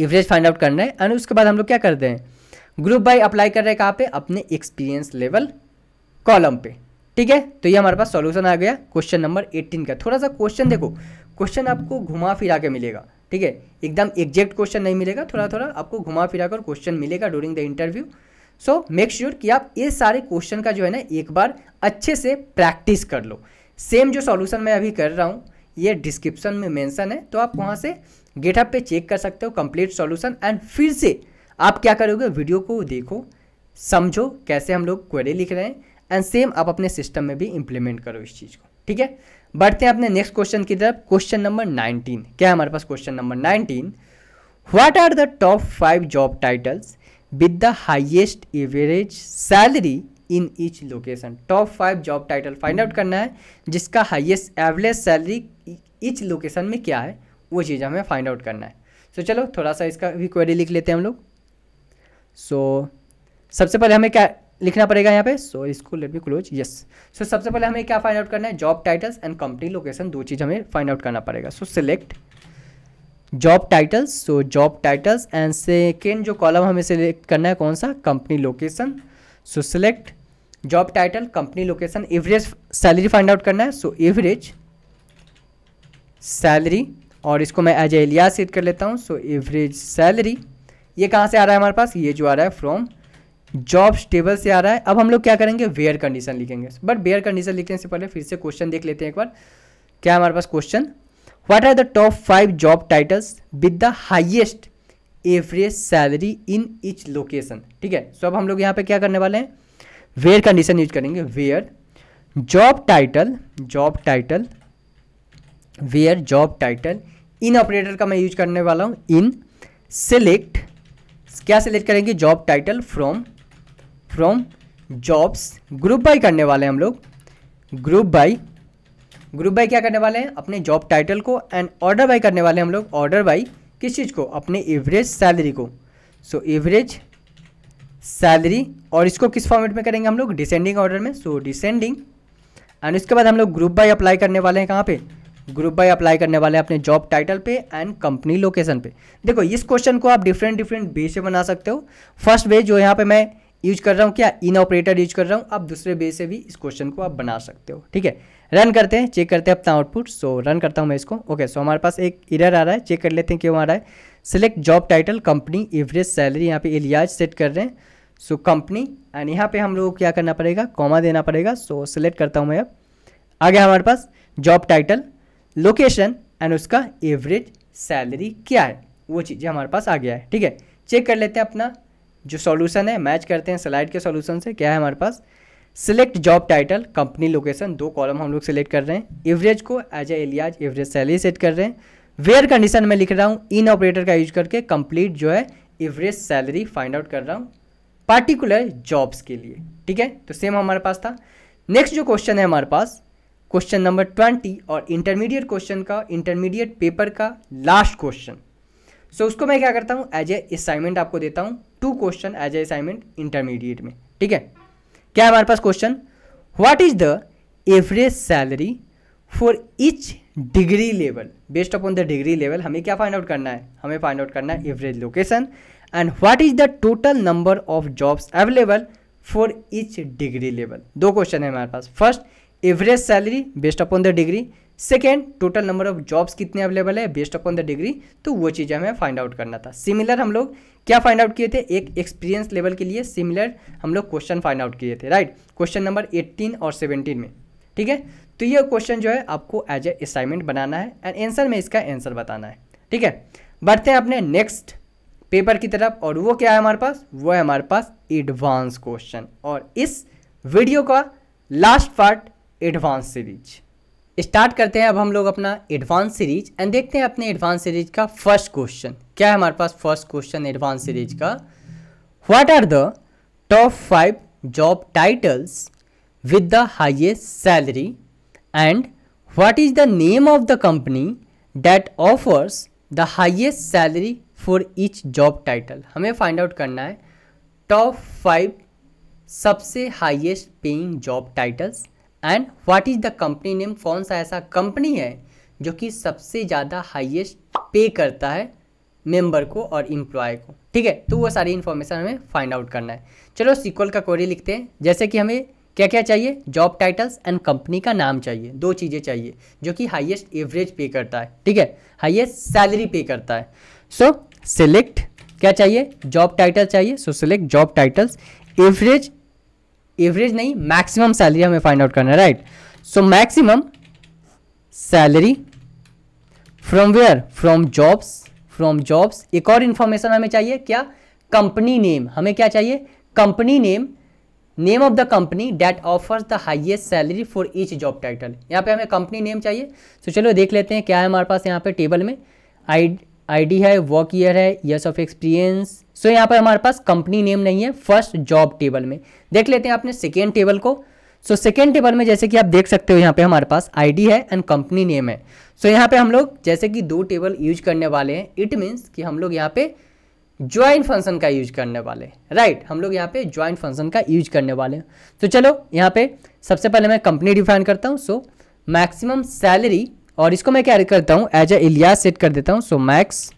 average find out करना है एंड उसके बाद हम लोग क्या करते हैं ग्रुप बाई अप्लाई कर रहे हैं कहाँ पे अपने एक्सपीरियंस लेवल कॉलम पे ठीक है तो ये हमारे पास सॉल्यूशन आ गया क्वेश्चन नंबर 18 का थोड़ा सा क्वेश्चन देखो क्वेश्चन आपको घुमा फिरा के मिलेगा ठीक है एकदम एग्जैक्ट क्वेश्चन नहीं मिलेगा थोड़ा थोड़ा आपको घुमा फिरा कर क्वेश्चन मिलेगा during the interview so make sure कि आप ये सारे क्वेश्चन का जो है ना एक बार अच्छे से प्रैक्टिस कर लो सेम जो सॉल्यूशन मैं अभी कर रहा हूँ ये डिस्क्रिप्शन में मेंशन है तो आप वहाँ से गेटअप पे चेक कर सकते हो कंप्लीट सॉल्यूशन एंड फिर से आप क्या करोगे वीडियो को देखो समझो कैसे हम लोग क्वेरी लिख रहे हैं एंड सेम आप अपने सिस्टम में भी इम्प्लीमेंट करो इस चीज़ को ठीक है बढ़ते हैं अपने नेक्स्ट क्वेश्चन की तरफ क्वेश्चन नंबर नाइनटीन क्या है हमारे पास question number nineteen what are the top five job titles with the highest average salary in each location top five job title find out करना है जिसका highest average salary each location में क्या है वो चीज़ हमें फाइंड आउट करना है सो so, चलो थोड़ा सा इसका भी क्वेरी लिख लेते हैं हम लोग सो so, सबसे पहले हमें क्या लिखना पड़ेगा यहाँ पे सो इसको let be close yes so सबसे पहले हमें क्या फाइंड आउट करना है job titles and company location दो चीज़ हमें फाइंड आउट करना पड़ेगा so select job titles so job titles and second जो कॉलम हमें सिलेक्ट करना है कौन सा company location so select job title company location average salary find out करना है सो एवरेज सैलरी और इसको मैं एज ए एलिया सेट कर लेता हूँ सो एवरेज सैलरी ये कहाँ से आ रहा है हमारे पास ये जो आ रहा है फ्रॉम जॉब्स टेबल से आ रहा है अब हम लोग क्या करेंगे वेयर कंडीशन लिखेंगे बट वेयर कंडीशन लिखने से पहले फिर से क्वेश्चन देख लेते हैं एक बार क्या हमारे पास question what are the top five job titles with the highest average salary in each location ठीक है सो अब हम लोग यहाँ पे क्या करने वाले हैं वेयर कंडीशन यूज करेंगे where job title job title where job title in operator का मैं यूज करने वाला हूँ इन सेलेक्ट क्या सेलेक्ट करेंगे job title from from jobs group by करने वाले हैं हम लोग ग्रुप बाई ग्रुप बाई क्या करने वाले हैं अपने जॉब टाइटल को एंड ऑर्डर बाई करने वाले हैं हम लोग ऑर्डर बाई किस चीज़ को अपने एवरेज सैलरी को सो एवरेज सैलरी और इसको किस फॉर्मेट में करेंगे हम लोग डिसेंडिंग ऑर्डर में सो डिसेंडिंग एंड इसके बाद हम लोग ग्रुप बाई अप्लाई करने वाले हैं कहाँ पे ग्रुप बाई अप्लाई करने वाले हैं अपने जॉब टाइटल पे एंड कंपनी लोकेशन पे देखो इस क्वेश्चन को आप डिफरेंट डिफरेंट वे से बना सकते हो फर्स्ट वे जो यहाँ पे मैं यूज कर रहा हूँ क्या इन ऑपरेटर यूज कर रहा हूँ आप दूसरे बेस से भी इस क्वेश्चन को आप बना सकते हो ठीक है रन करते हैं चेक करते हैं अपना आउटपुट सो रन करता हूँ मैं इसको ओके सो हमारे पास एक इरर आ रहा है चेक कर लेते हैं क्यों आ रहा है select job title company average salary यहाँ पे एलियाज सेट कर रहे हैं सो कंपनी एंड यहाँ पे हम लोग को क्या करना पड़ेगा कॉमा देना पड़ेगा सो so, सिलेक्ट करता हूँ मैं अब आ गया हमारे पास जॉब टाइटल लोकेशन एंड उसका एवरेज सैलरी क्या है वो चीज़ें हमारे पास आ गया है ठीक है चेक कर लेते हैं अपना जो सॉल्यूशन है मैच करते हैं स्लाइड के सॉल्यूशन से क्या है हमारे पास select job title company location दो कॉलम हम लोग सिलेक्ट कर रहे हैं एवरेज को as a alias average salary set कर रहे हैं वेयर कंडीशन में लिख रहा हूँ इन ऑपरेटर का यूज करके कंप्लीट जो है एवरेज सैलरी फाइंड आउट कर रहा हूँ पार्टिकुलर जॉब्स के लिए ठीक है तो सेम हमारे पास था नेक्स्ट जो क्वेश्चन है हमारे पास क्वेश्चन नंबर ट्वेंटी और इंटरमीडिएट क्वेश्चन का इंटरमीडिएट पेपर का लास्ट क्वेश्चन सो उसको मैं क्या करता हूँ एज ए असाइनमेंट आपको देता हूँ two question as a assignment intermediate में ठीक है क्या है हमारे पास question what is the average salary for each degree level based upon the degree level हमें क्या फाइंड आउट करना है हमें फाइंड आउट करना है average location and what is the total number of jobs available for each degree level दो क्वेश्चन है हमारे पास first average salary based upon the degree second total number of jobs कितने अवेलेबल है बेस्ड अपॉन द डिग्री तो वो चीज़ हमें फाइंड आउट करना था सिमिलर हम लोग क्या फाइंड आउट किए थे एक एक्सपीरियंस लेवल के लिए सिमिलर हम लोग क्वेश्चन फाइंड आउट किए थे राइट क्वेश्चन नंबर 18 और 17 में ठीक है तो ये क्वेश्चन जो है आपको एज ए असाइनमेंट बनाना है एंड आंसर में इसका आंसर बताना है ठीक है बढ़ते हैं अपने नेक्स्ट पेपर की तरफ और वो क्या है हमारे पास वो है हमारे पास एडवांस क्वेश्चन और इस वीडियो का last part advance series start करते हैं अब हम लोग अपना एडवांस सीरीज एंड देखते हैं अपने एडवांस सीरीज का फर्स्ट क्वेश्चन क्या है हमारे पास फर्स्ट क्वेश्चन एडवांस सीरीज का what are the top five job titles with the highest salary and what is the name of the company that offers the highest salary for each job title हमें फाइंड आउट करना है टॉप फाइव सबसे highest paying job titles and what is the company name कौन सा ऐसा कंपनी है जो कि सबसे ज़्यादा हाईएस्ट पे करता है मेंबर को और इम्प्लॉय को ठीक है तो वो सारी इन्फॉर्मेशन हमें फाइंड आउट करना है चलो सीक्वल का क्वेरी लिखते हैं जैसे कि हमें क्या क्या चाहिए जॉब टाइटल्स एंड कंपनी का नाम चाहिए दो चीज़ें चाहिए जो कि हाईएस्ट एवरेज पे करता है ठीक है हाईएस्ट सैलरी पे करता है सो सिलेक्ट क्या चाहिए जॉब टाइटल चाहिए so select job titles average average नहीं मैक्सिमम सैलरी हमें फाइंड आउट करना है right so maximum salary from where from jobs from jobs एक और इंफॉर्मेशन हमें चाहिए क्या कंपनी नेम हमें क्या चाहिए company name name of the company that offers the highest salary for each job title यहाँ पे हमें कंपनी नेम चाहिए सो so, चलो देख लेते हैं क्या है हमारे पास यहाँ पे टेबल में आई डी है वर्क ईयर है years of experience so so, यहाँ पर हमारे पास कंपनी नेम नहीं है फर्स्ट जॉब टेबल में देख लेते हैं आपने सेकेंड टेबल को सो सेकेंड टेबल में जैसे कि आप देख सकते हो यहाँ पे हमारे पास आईडी है एंड कंपनी नेम है सो so, यहाँ पे हम लोग जैसे कि दो टेबल यूज करने वाले हैं इट मीन्स कि हम लोग यहाँ पे ज्वाइन फंक्शन का यूज करने वाले राइट right, हम लोग यहाँ पे ज्वाइन फंक्शन का यूज करने वाले हैं तो so, चलो यहाँ पे सबसे पहले मैं कंपनी डिफाइन करता हूँ सो मैक्सिमम सैलरी और इसको मैं क्या करता हूँ एज ए इलियास सेट कर देता हूँ सो मैक्स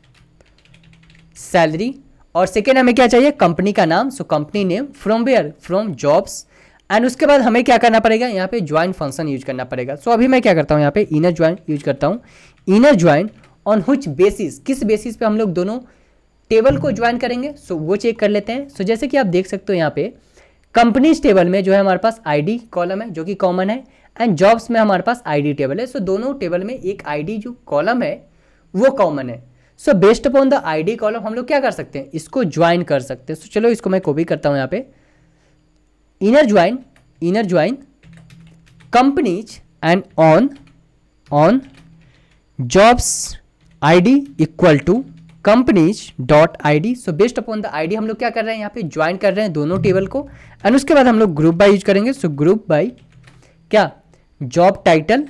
सैलरी और सेकेंड हमें क्या चाहिए कंपनी का नाम so company name from where from jobs and उसके बाद हमें क्या करना पड़ेगा यहाँ पे ज्वाइन फंक्शन यूज करना पड़ेगा सो so, अभी मैं क्या करता हूँ यहाँ पे इनर ज्वाइन यूज करता हूँ inner join on which basis किस बेसिस पे हम लोग दोनों टेबल को ज्वाइन करेंगे सो so, वो चेक कर लेते हैं सो so, जैसे कि आप देख सकते हो यहाँ पे कंपनीज टेबल में जो है हमारे पास आई कॉलम है जो कि कॉमन है एंड जॉब्स में हमारे पास आई टेबल है सो so, दोनों टेबल में एक आई जो कॉलम है वो कॉमन है so based upon the ID column हम लोग क्या कर सकते हैं इसको ज्वाइन कर सकते हैं सो so, चलो इसको मैं कॉपी करता हूं यहां पे inner join inner join companies and on on jobs ID equal to companies dot I D so based upon the I D हम लोग क्या कर रहे हैं यहाँ पे ज्वाइन कर रहे हैं दोनों टेबल को एंड उसके बाद हम लोग ग्रुप बाई यूज करेंगे सो ग्रुप बाई क्या job title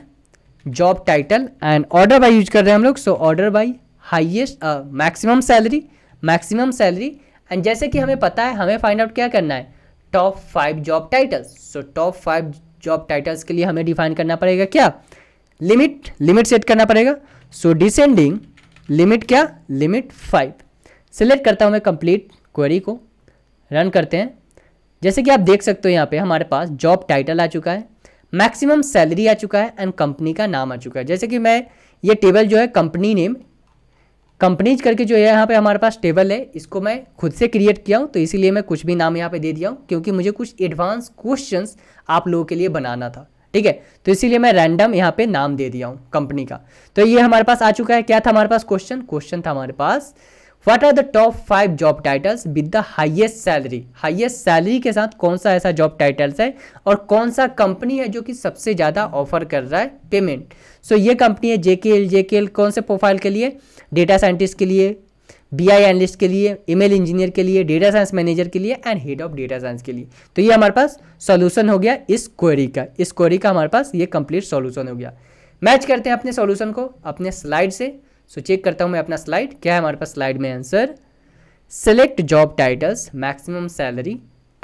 job title and order by use कर रहे हैं हम लोग so order by highest maximum salary maximum salary and जैसे कि हमें पता है हमें फाइंड आउट क्या करना है top five job titles so top five job titles के लिए हमें डिफाइन करना पड़ेगा क्या लिमिट लिमिट सेट करना पड़ेगा सो डिसेंडिंग लिमिट क्या लिमिट फाइव सिलेक्ट करता हूँ मैं कंप्लीट क्वेरी को रन करते हैं जैसे कि आप देख सकते हो यहाँ पे हमारे पास जॉब टाइटल आ चुका है मैक्सिमम सैलरी आ चुका है एंड कंपनी का नाम आ चुका है जैसे कि मैं ये टेबल जो है कंपनी नेम कंपनीज करके जो है यहाँ पे हमारे पास टेबल है इसको मैं खुद से क्रिएट किया हूँ तो इसीलिए मैं कुछ भी नाम यहाँ पे दे दिया हूँ क्योंकि मुझे कुछ एडवांस क्वेश्चंस आप लोगों के लिए बनाना था ठीक है तो इसीलिए मैं रैंडम यहाँ पे नाम दे दिया हूँ कंपनी का तो ये हमारे पास आ चुका है क्या था हमारे पास क्वेश्चन क्वेश्चन था हमारे पास what are the top five job titles with the highest salary highest salary के साथ कौन सा ऐसा जॉब टाइटल्स है और कौन सा कंपनी है जो कि सबसे ज़्यादा ऑफर कर रहा है पेमेंट सो so, ये कंपनी है जेके एल जेके एल कौन से प्रोफाइल के लिए डेटा साइंटिस्ट के लिए बी आई एनलिस्ट के लिए ईमेल इंजीनियर के लिए डेटा साइंस मैनेजर के लिए and head of data science के लिए तो ये हमारे पास सोल्यूशन हो गया इस क्वेरी का इस क्वेरी का हमारे पास ये कंप्लीट सोल्यूशन हो गया मैच करते हैं अपने सोल्यूशन को अपने स्लाइड से सो so, चेक करता हूँ मैं अपना स्लाइड क्या है हमारे पास स्लाइड में answer select job titles maximum salary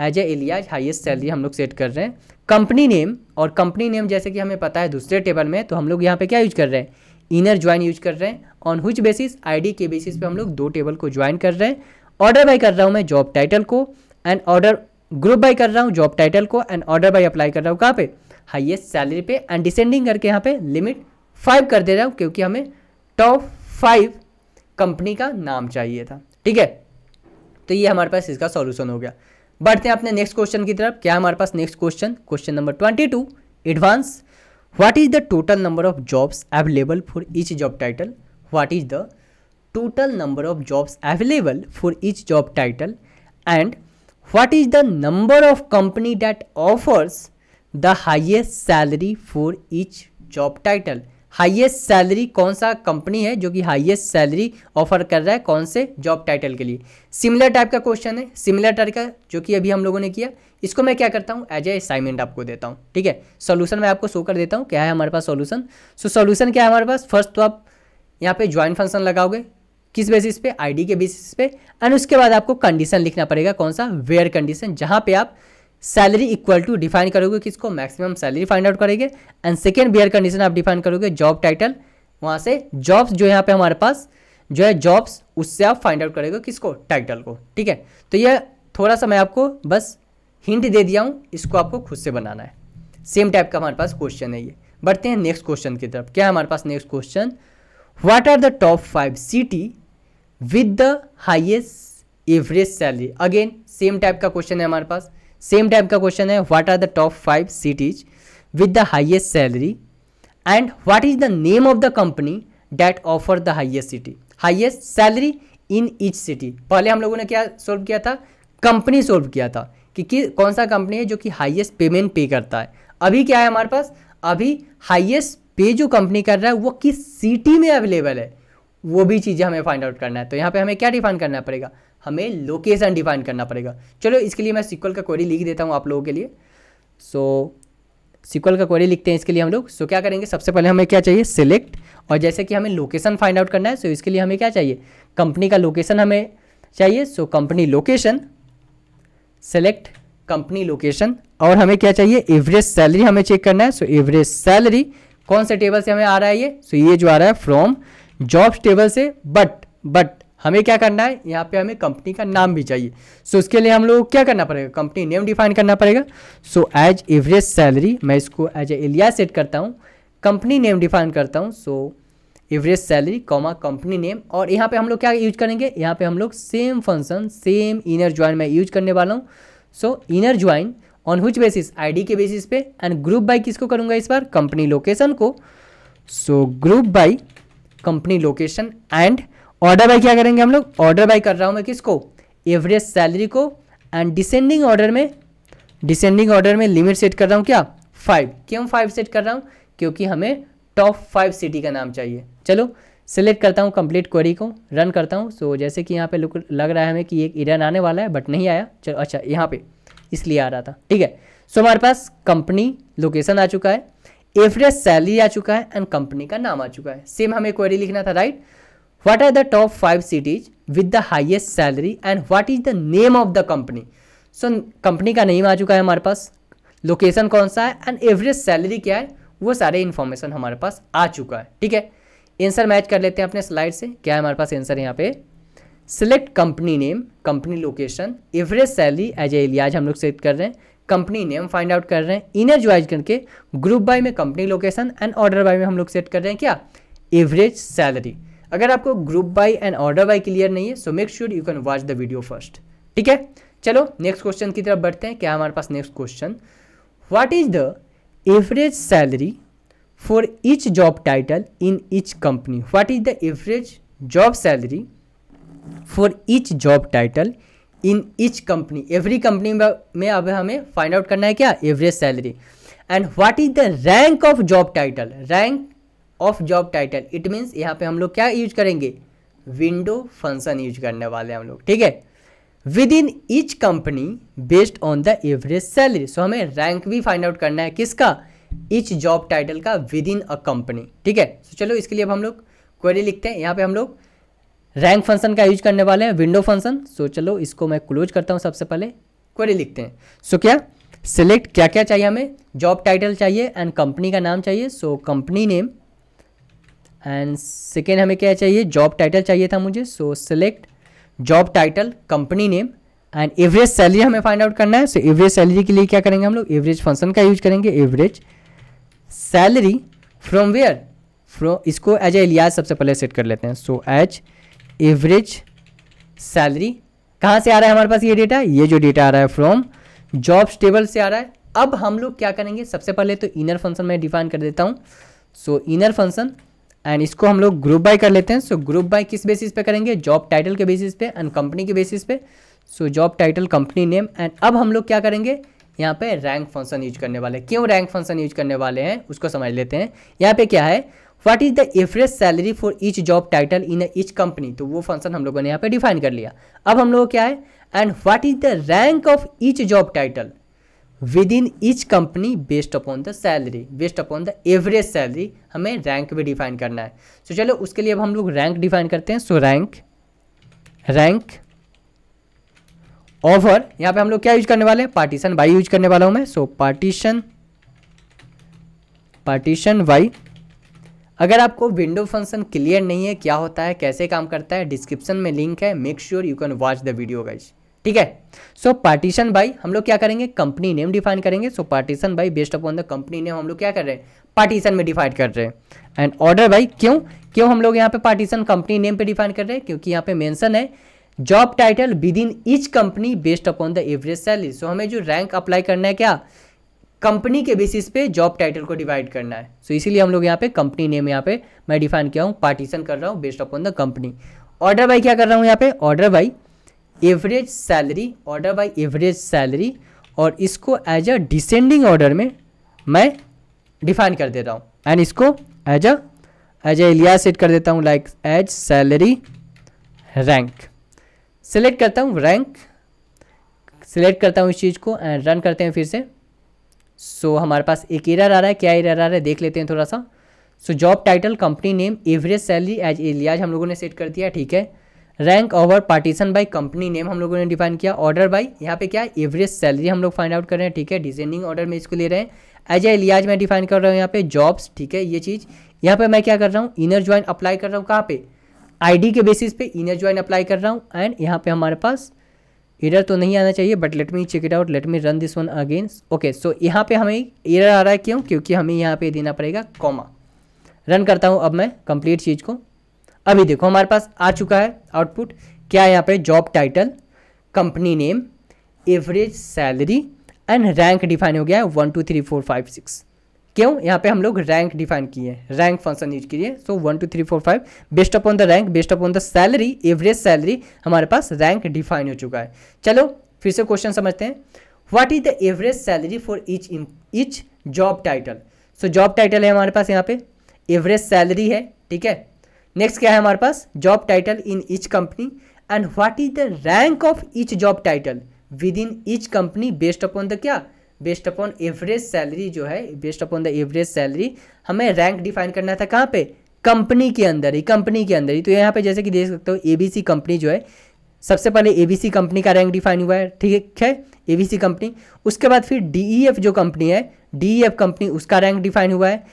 as a alias highest salary हम लोग सेट कर रहे हैं कंपनी नेम और कंपनी नेम जैसे कि हमें पता है दूसरे टेबल में तो हम लोग यहाँ पे क्या यूज कर रहे हैं इनर ज्वाइन यूज कर रहे हैं ऑन हुच बेसिस आईडी के बेसिस पे हम लोग दो टेबल को ज्वाइन कर रहे हैं ऑर्डर बाई कर रहा हूँ मैं जॉब टाइटल को एंड ऑर्डर ग्रुप बाई कर रहा हूँ जॉब टाइटल को एंड ऑर्डर बाई अप्लाई कर रहा हूँ कहाँ पे हाइएस्ट सैलरी पे एंड डिसेंडिंग करके यहाँ पे लिमिट फाइव कर दे रहा हूँ क्योंकि हमें टॉप फाइव कंपनी का नाम चाहिए था ठीक है तो ये हमारे पास इसका सॉल्यूशन हो गया बढ़ते हैं अपने नेक्स्ट क्वेश्चन की तरफ क्या हमारे पास next question question number twenty two advance what is the total number of jobs available for each job title what is the total number of jobs available for each job title and what is the number of company that offers the highest salary for each job title highest salary कौन सा कंपनी है जो कि हाईएस्ट सैलरी ऑफर कर रहा है कौन से जॉब टाइटल के लिए सिमिलर टाइप का क्वेश्चन है सिमिलर टाइप का जो कि अभी हम लोगों ने किया इसको मैं क्या करता हूँ एज ए असाइनमेंट आपको देता हूँ ठीक है सोल्यूशन मैं आपको शो कर देता हूँ क्या है हमारे पास सोल्यूशन सो सोल्यूशन क्या है हमारे पास फर्स्ट तो आप यहाँ पे ज्वाइंट फंक्शन लगाओगे किस बेसिस पे आईडी के बेसिस पे एंड उसके बाद आपको कंडीशन लिखना पड़ेगा कौन सा वेयर कंडीशन जहाँ पे आप सैलरी इक्वल टू डिफाइन करोगे किसको मैक्सिमम सैलरी फाइंड आउट करेंगे एंड सेकेंड बियर कंडीशन आप डिफाइन करोगे जॉब टाइटल वहाँ से जॉब्स जो यहाँ पे हमारे पास जो है जॉब्स उससे आप फाइंड आउट करेगा किसको टाइटल को ठीक है तो यह थोड़ा सा मैं आपको बस हिंट दे दिया हूँ इसको आपको खुद से बनाना है सेम टाइप का हमारे पास क्वेश्चन है ये बढ़ते हैं नेक्स्ट क्वेश्चन की तरफ क्या है हमारे पास next question what are the top five city with the highest average salary again same type का क्वेश्चन है हमारे पास सेम टाइप का क्वेश्चन है what are the top five cities with the highest salary and what is the name of the company that offer the highest city highest salary in each city पहले हम लोगों ने क्या सोल्व किया था कंपनी सोल्व किया था कि, कि कौन सा कंपनी है जो कि हाइएस्ट पेमेंट पे करता है अभी क्या है हमारे पास अभी हाइएस्ट पे जो कंपनी कर रहा है वो किस सिटी में अवेलेबल है वो भी चीज़ें हमें फाइंड आउट करना है तो यहाँ पे हमें क्या डिफाइन करना पड़ेगा हमें लोकेशन डिफाइन करना पड़ेगा चलो इसके लिए मैं सिक्वल का क्वेरी लिख देता हूँ आप लोगों के लिए सो so, सिक्वल का क्वेरी लिखते हैं इसके लिए हम लोग सो so, क्या करेंगे सबसे पहले हमें क्या चाहिए सिलेक्ट और जैसे कि हमें लोकेशन फाइंड आउट करना है सो so इसके लिए हमें क्या चाहिए कंपनी का लोकेशन हमें चाहिए so company location select company location और हमें क्या चाहिए एवरेज सैलरी हमें चेक करना है सो एवरेज सैलरी कौन से टेबल से हमें आ रहा है ये सो so, ये जो आ रहा है फ्रॉम जॉब्स टेबल से बट बट हमें क्या करना है यहाँ पे हमें कंपनी का नाम भी चाहिए सो so, उसके लिए हम लोग क्या करना पड़ेगा कंपनी नेम डिफाइन करना पड़ेगा सो एज एवरेज सैलरी मैं इसको एज ए एलिया सेट करता हूँ कंपनी नेम डिफाइन करता हूँ so average salary comma company name और यहाँ पे हम लोग क्या यूज करेंगे यहाँ पे हम लोग same function same inner join मैं यूज करने वाला हूँ so inner join on which basis I के बेसिस पे एंड ग्रुप बाई किसको करूँगा इस बार कंपनी लोकेशन को so group by company location and order by क्या करेंगे हम लोग ऑर्डर बाय कर रहा हूँ मैं किसको एवरेज सैलरी को एंड डिसेंडिंग ऑर्डर में डिसेंडिंग ऑर्डर में लिमिट सेट कर रहा हूँ क्या फाइव क्यों फाइव सेट कर रहा हूँ क्योंकि हमें टॉप फाइव सिटी का नाम चाहिए चलो सेलेक्ट करता हूँ कंप्लीट क्वेरी को रन करता हूँ सो so, जैसे कि यहाँ पे लुक लग रहा है हमें कि एक इरन आने वाला है बट नहीं आया चलो अच्छा यहाँ पे इसलिए आ रहा था ठीक है सो so, हमारे पास कंपनी लोकेशन आ चुका है एवरेज सैलरी आ चुका है एंड कंपनी का नाम आ चुका है सेम हमें क्वेरी लिखना था right right? what are the top five cities with the highest salary and what is the name of the company so company का नेम आ चुका है हमारे पास लोकेशन कौन सा है एंड एवरेज सैलरी क्या है वो सारे इन्फॉर्मेशन हमारे पास आ चुका है ठीक है आंसर मैच कर लेते हैं अपने स्लाइड से क्या है हमारे पास आंसर यहाँ पे select company name company location average salary as a alias हम लोग सेलेक्ट कर रहे हैं कंपनी नेम फाइंड आउट कर रहे हैं इनर ज्वाइज करके ग्रुप बाय में company location and order by में हम लोग सेट कर रहे हैं क्या एवरेज सैलरी अगर आपको group by and order by clear नहीं है so make sure you can watch the video first ठीक है चलो नेक्स्ट क्वेश्चन की तरफ बढ़ते हैं क्या हमारे पास next question what is the average salary for each job title in each company what is the average job salary for each job title in each company every company में अब हमें फाइंड आउट करना है क्या average salary and what is the rank of job title rank of job title it means यहाँ पे हम लोग क्या यूज करेंगे विंडो फंक्शन यूज करने वाले हम लोग ठीक है within each company based on the average salary so हमें रैंक भी फाइंड आउट करना है किसका ईच जॉब टाइटल का विद इन अ कंपनी ठीक है so, चलो इसके लिए अब हम लोग क्वेरी लिखते हैं यहाँ पे हम लोग रैंक फंक्शन का यूज करने वाले हैं विंडो फंक्शन सो चलो इसको मैं क्लोज करता हूँ सबसे पहले क्वेरी लिखते हैं सो so, क्या सिलेक्ट क्या क्या चाहिए हमें जॉब टाइटल चाहिए एंड कंपनी का नाम चाहिए so company name and second हमें क्या चाहिए जॉब टाइटल चाहिए था मुझे so select job title company name and average salary हमें फाइंड आउट करना है सो एवरेज सैलरी के लिए क्या करेंगे हम लोग एवरेज फंक्शन का यूज करेंगे average salary from where from इसको एज ए एलियाज सबसे पहले सेट कर लेते हैं सो एज एवरेज सैलरी कहाँ से आ रहा है हमारे पास ये डेटा ये जो डेटा आ रहा है फ्रॉम जॉब टेबल से आ रहा है अब हम लोग क्या करेंगे सबसे पहले तो इनर फंक्शन मैं डिफाइन कर देता हूँ सो इनर फंक्शन एंड इसको हम लोग ग्रुप बाय कर लेते हैं सो ग्रुप बाय किस बेसिस पे करेंगे जॉब टाइटल के बेसिस पे एंड कंपनी के बेसिस पे so job title company name and अब हम लोग क्या करेंगे यहाँ पे रैंक फंक्शन यूज करने वाले क्यों रैंक फंक्शन यूज करने वाले हैं उसको समझ लेते हैं यहाँ पे क्या है what is the average salary for each job title in each company तो वो फंक्शन हम लोगों ने यहाँ पे डिफाइन कर लिया अब हम लोग क्या है and what is the rank of each job title within each company based upon the salary based upon the average salary हमें रैंक भी डिफाइन करना है सो so, चलो उसके लिए अब हम लोग रैंक डिफाइन करते हैं सो रैंक रैंक ओवर यहां यहाँ पे हम लोग क्या यूज करने वाले हैं पार्टीशन बाई यूज करने वाला हूँ मैं सो पार्टीशन पार्टीशन वाई अगर आपको विंडो फंक्शन क्लियर नहीं है क्या होता है कैसे काम करता है डिस्क्रिप्शन में लिंक है make sure you can watch the video guys ठीक है सो पार्टीशन बाई हम लोग क्या करेंगे कंपनी नेम डिफाइन करेंगे so partition by based upon the company name हम लोग क्या कर रहे हैं पार्टीशन में डिफाइन कर रहे हैं एंड ऑर्डर बाई क्यों क्यों हम लोग यहाँ पे पार्टीशन कंपनी नेम पे डिफाइन कर रहे हैं क्योंकि यहाँ पे मेंशन है job title within each company based upon the average salary so हमें जो रैंक अप्लाई करना है क्या कंपनी के बेसिस पे जॉब टाइटल को डिवाइड करना है सो so, इसीलिए हम लोग यहाँ पे कंपनी नेम यहाँ पे मैं डिफाइन किया हूँ पार्टीशन कर रहा हूँ based upon the company order by क्या कर रहा हूँ यहाँ पे order by average salary order by average salary और इसको एज अ डिसेंडिंग ऑर्डर में मैं डिफाइन कर देता हूँ एंड इसको as a as alias set कर देता हूँ like as salary rank select करता हूँ रैंक सेलेक्ट करता हूँ इस चीज़ को एंड रन करते हैं फिर से सो so, हमारे पास एक एरर आ रहा है क्या एरर आ रहा है देख लेते हैं थोड़ा सा so job title company name average salary as alias हम लोगों ने सेट कर दिया ठीक है rank over partition by company name हम लोगों ने डिफाइन किया ऑर्डर बाई यहाँ पे क्या है एवरेज सैलरी हम लोग फाइंड आउट कर रहे हैं ठीक है डिजाइनिंग ऑर्डर में इसको ले रहे हैं एज ए लियाज मैं डिफाइन कर रहा हूँ यहाँ पे जॉब्स ठीक है ये चीज़ यहाँ पे मैं क्या कर रहा हूँ इनर ज्वाइन अप्लाई कर रहा हूँ कहाँ पे आईडी के बेसिस पे इनर ज्वाइन अप्लाई कर रहा हूँ एंड यहाँ पे हमारे पास एरर तो नहीं आना चाहिए but let me check it out let me run this one again okay so यहाँ पे हमें एरर आ रहा है क्यों क्योंकि हमें यहाँ पे देना पड़ेगा कॉमा रन करता हूँ अब मैं कंप्लीट चीज़ को अभी देखो हमारे पास आ चुका है आउटपुट क्या यहाँ पे job title company name average salary and rank define हो गया है one two three four five six क्यों यहाँ पे हम लोग रैंक डिफाइन किए हैं रैंक फंक्शन यूज किए so one two three four five based upon the rank based upon the salary average salary हमारे पास रैंक डिफाइन हो चुका है चलो फिर से क्वेश्चन समझते हैं what is the average salary for each each job title so job title है हमारे पास यहाँ पे एवरेज सैलरी है ठीक है नेक्स्ट क्या है हमारे पास job title in each company and what is the rank of each job title within each company based upon the क्या बेस्ड अपॉन एवरेज सैलरी जो है based upon the average salary हमें रैंक डिफाइन करना था कहाँ पे कंपनी के अंदर ही कंपनी के अंदर ही तो यहाँ पे जैसे कि देख सकते हो ए कंपनी जो है सबसे पहले ए कंपनी का रैंक डिफाइन हुआ है ठीक है ए कंपनी उसके बाद फिर डी e जो कंपनी है डी कंपनी e उसका रैंक डिफाइन हुआ है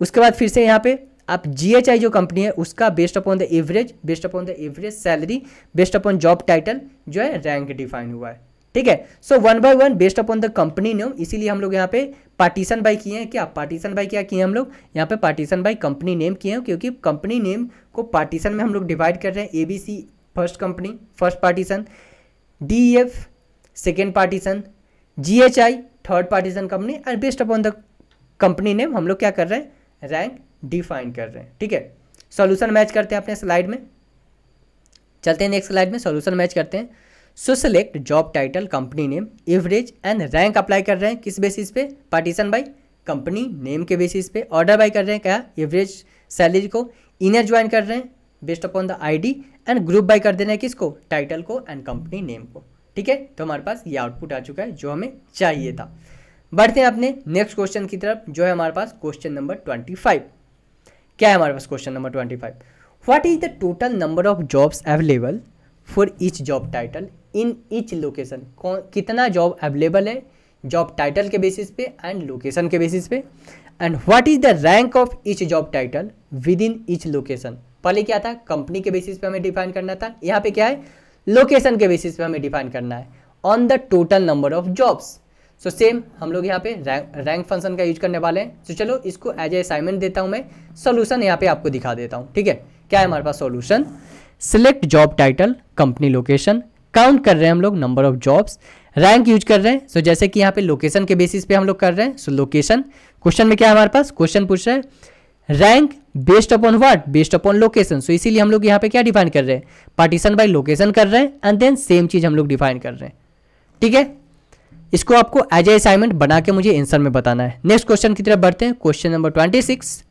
उसके बाद फिर से यहाँ पे आप जी जो कंपनी है उसका based upon the average based upon the average salary based upon job title जो है रैंक डिफाइन हुआ है ठीक है so one by one based upon the company name इसीलिए हम लोग यहाँ पे पार्टीशन बाई किए हैं क्या पार्टीशन बाई क्या किए हम लोग यहाँ पे पार्टीशन बाई कंपनी नेम किए हैं क्योंकि कंपनी नेम को पार्टीशन में हम लोग डिवाइड कर रहे हैं A B C first company first partition D F second partition G H I third partition company and based upon the company name हम लोग क्या कर रहे हैं रैंक डिफाइन कर रहे हैं ठीक है सॉल्यूशन मैच करते हैं अपने स्लाइड में चलते हैं नेक्स्ट स्लाइड में सॉल्यूशन मैच करते हैं so select job title company name average and rank apply कर रहे हैं किस बेसिस पे पार्टीशन बाई कंपनी नेम के बेसिस पे ऑर्डर बाई कर रहे हैं क्या एवरेज सैलरी को इनर ज्वाइन कर रहे हैं based upon the ID and group by कर देना है किसको टाइटल को एंड कंपनी नेम को ठीक है तो हमारे पास ये आउटपुट आ चुका है जो हमें चाहिए था बढ़ते हैं अपने नेक्स्ट क्वेश्चन की तरफ जो है हमारे पास क्वेश्चन नंबर ट्वेंटी फाइव क्या है हमारे पास question number twenty five what is the total number of jobs available for each job title in each location कौन कितना जॉब अवेलेबल है जॉब टाइटल के बेसिस पे एंड लोकेशन के बेसिस पे and what is the rank of each job title within each location पहले क्या था कंपनी के बेसिस पे हमें डिफाइन करना था यहाँ पे क्या है लोकेशन के बेसिस पे हमें डिफाइन करना है on the total number of jobs so so, same हम लोग यहाँ पे रैंक फंक्शन का यूज करने वाले हैं तो so, चलो इसको एज ए असाइनमेंट देता हूँ मैं सोल्यूशन यहाँ पे आपको दिखा देता हूँ ठीक है क्या है हमारे पास solution select job title company location count कर रहे हैं हम लोग number of jobs rank use कर रहे हैं सो so, जैसे कि यहाँ पे लोकेशन के बेसिस पे हम लोग कर रहे हैं सो लोकेशन क्वेश्चन में क्या है हमारे पास क्वेश्चन पूछ रहे हैं rank based upon what based upon location so इसीलिए हम लोग यहाँ पे क्या डिफाइन कर रहे हैं पार्टीशन बाय लोकेशन कर रहे हैं एंड देन सेम चीज हम लोग डिफाइन कर रहे हैं ठीक है इसको आपको एज ए असाइनमेंट बना के मुझे आंसर में बताना है नेक्स्ट क्वेश्चन की तरफ बढ़ते हैं क्वेश्चन नंबर ट्वेंटी सिक्स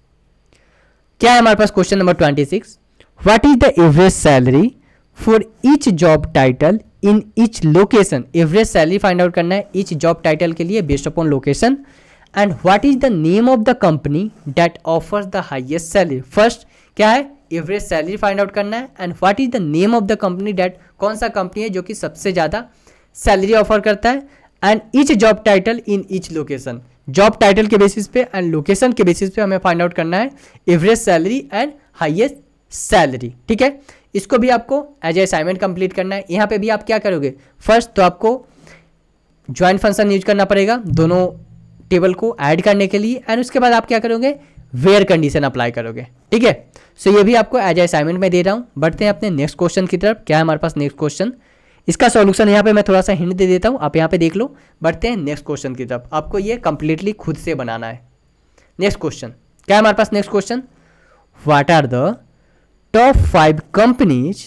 क्या है हमारे पास question number twenty six what is the average salary for each job title in each location average salary find out करना है ईच जॉब टाइटल के लिए based upon location and what is the name of the company that offers the highest salary first क्या है एवरेज सैलरी फाइंड आउट करना है and what is the name of the company that कौन सा कंपनी है जो कि सबसे ज़्यादा सैलरी ऑफर करता है and each job title in each location job title के बेसिस पे एंड लोकेशन के बेसिस पे हमें फाइंड आउट करना है average salary and highest salary ठीक है इसको भी आपको एज ए असाइनमेंट कंप्लीट करना है यहाँ पे भी आप क्या करोगे फर्स्ट तो आपको ज्वाइंट फंक्शन यूज करना पड़ेगा दोनों टेबल को ऐड करने के लिए एंड उसके बाद आप क्या करोगे वेयर कंडीशन अप्लाई करोगे ठीक है सो ये भी आपको एज ए असाइनमेंट में दे रहा हूँ बढ़ते हैं अपने नेक्स्ट क्वेश्चन की तरफ क्या है हमारे पास नेक्स्ट क्वेश्चन इसका सॉल्यूशन यहाँ पे मैं थोड़ा सा हिंट दे देता हूँ आप यहाँ पे देख लो बढ़ते हैं नेक्स्ट क्वेश्चन की तरफ आपको ये कंप्लीटली खुद से बनाना है नेक्स्ट क्वेश्चन क्या है हमारे पास next question what are the top five companies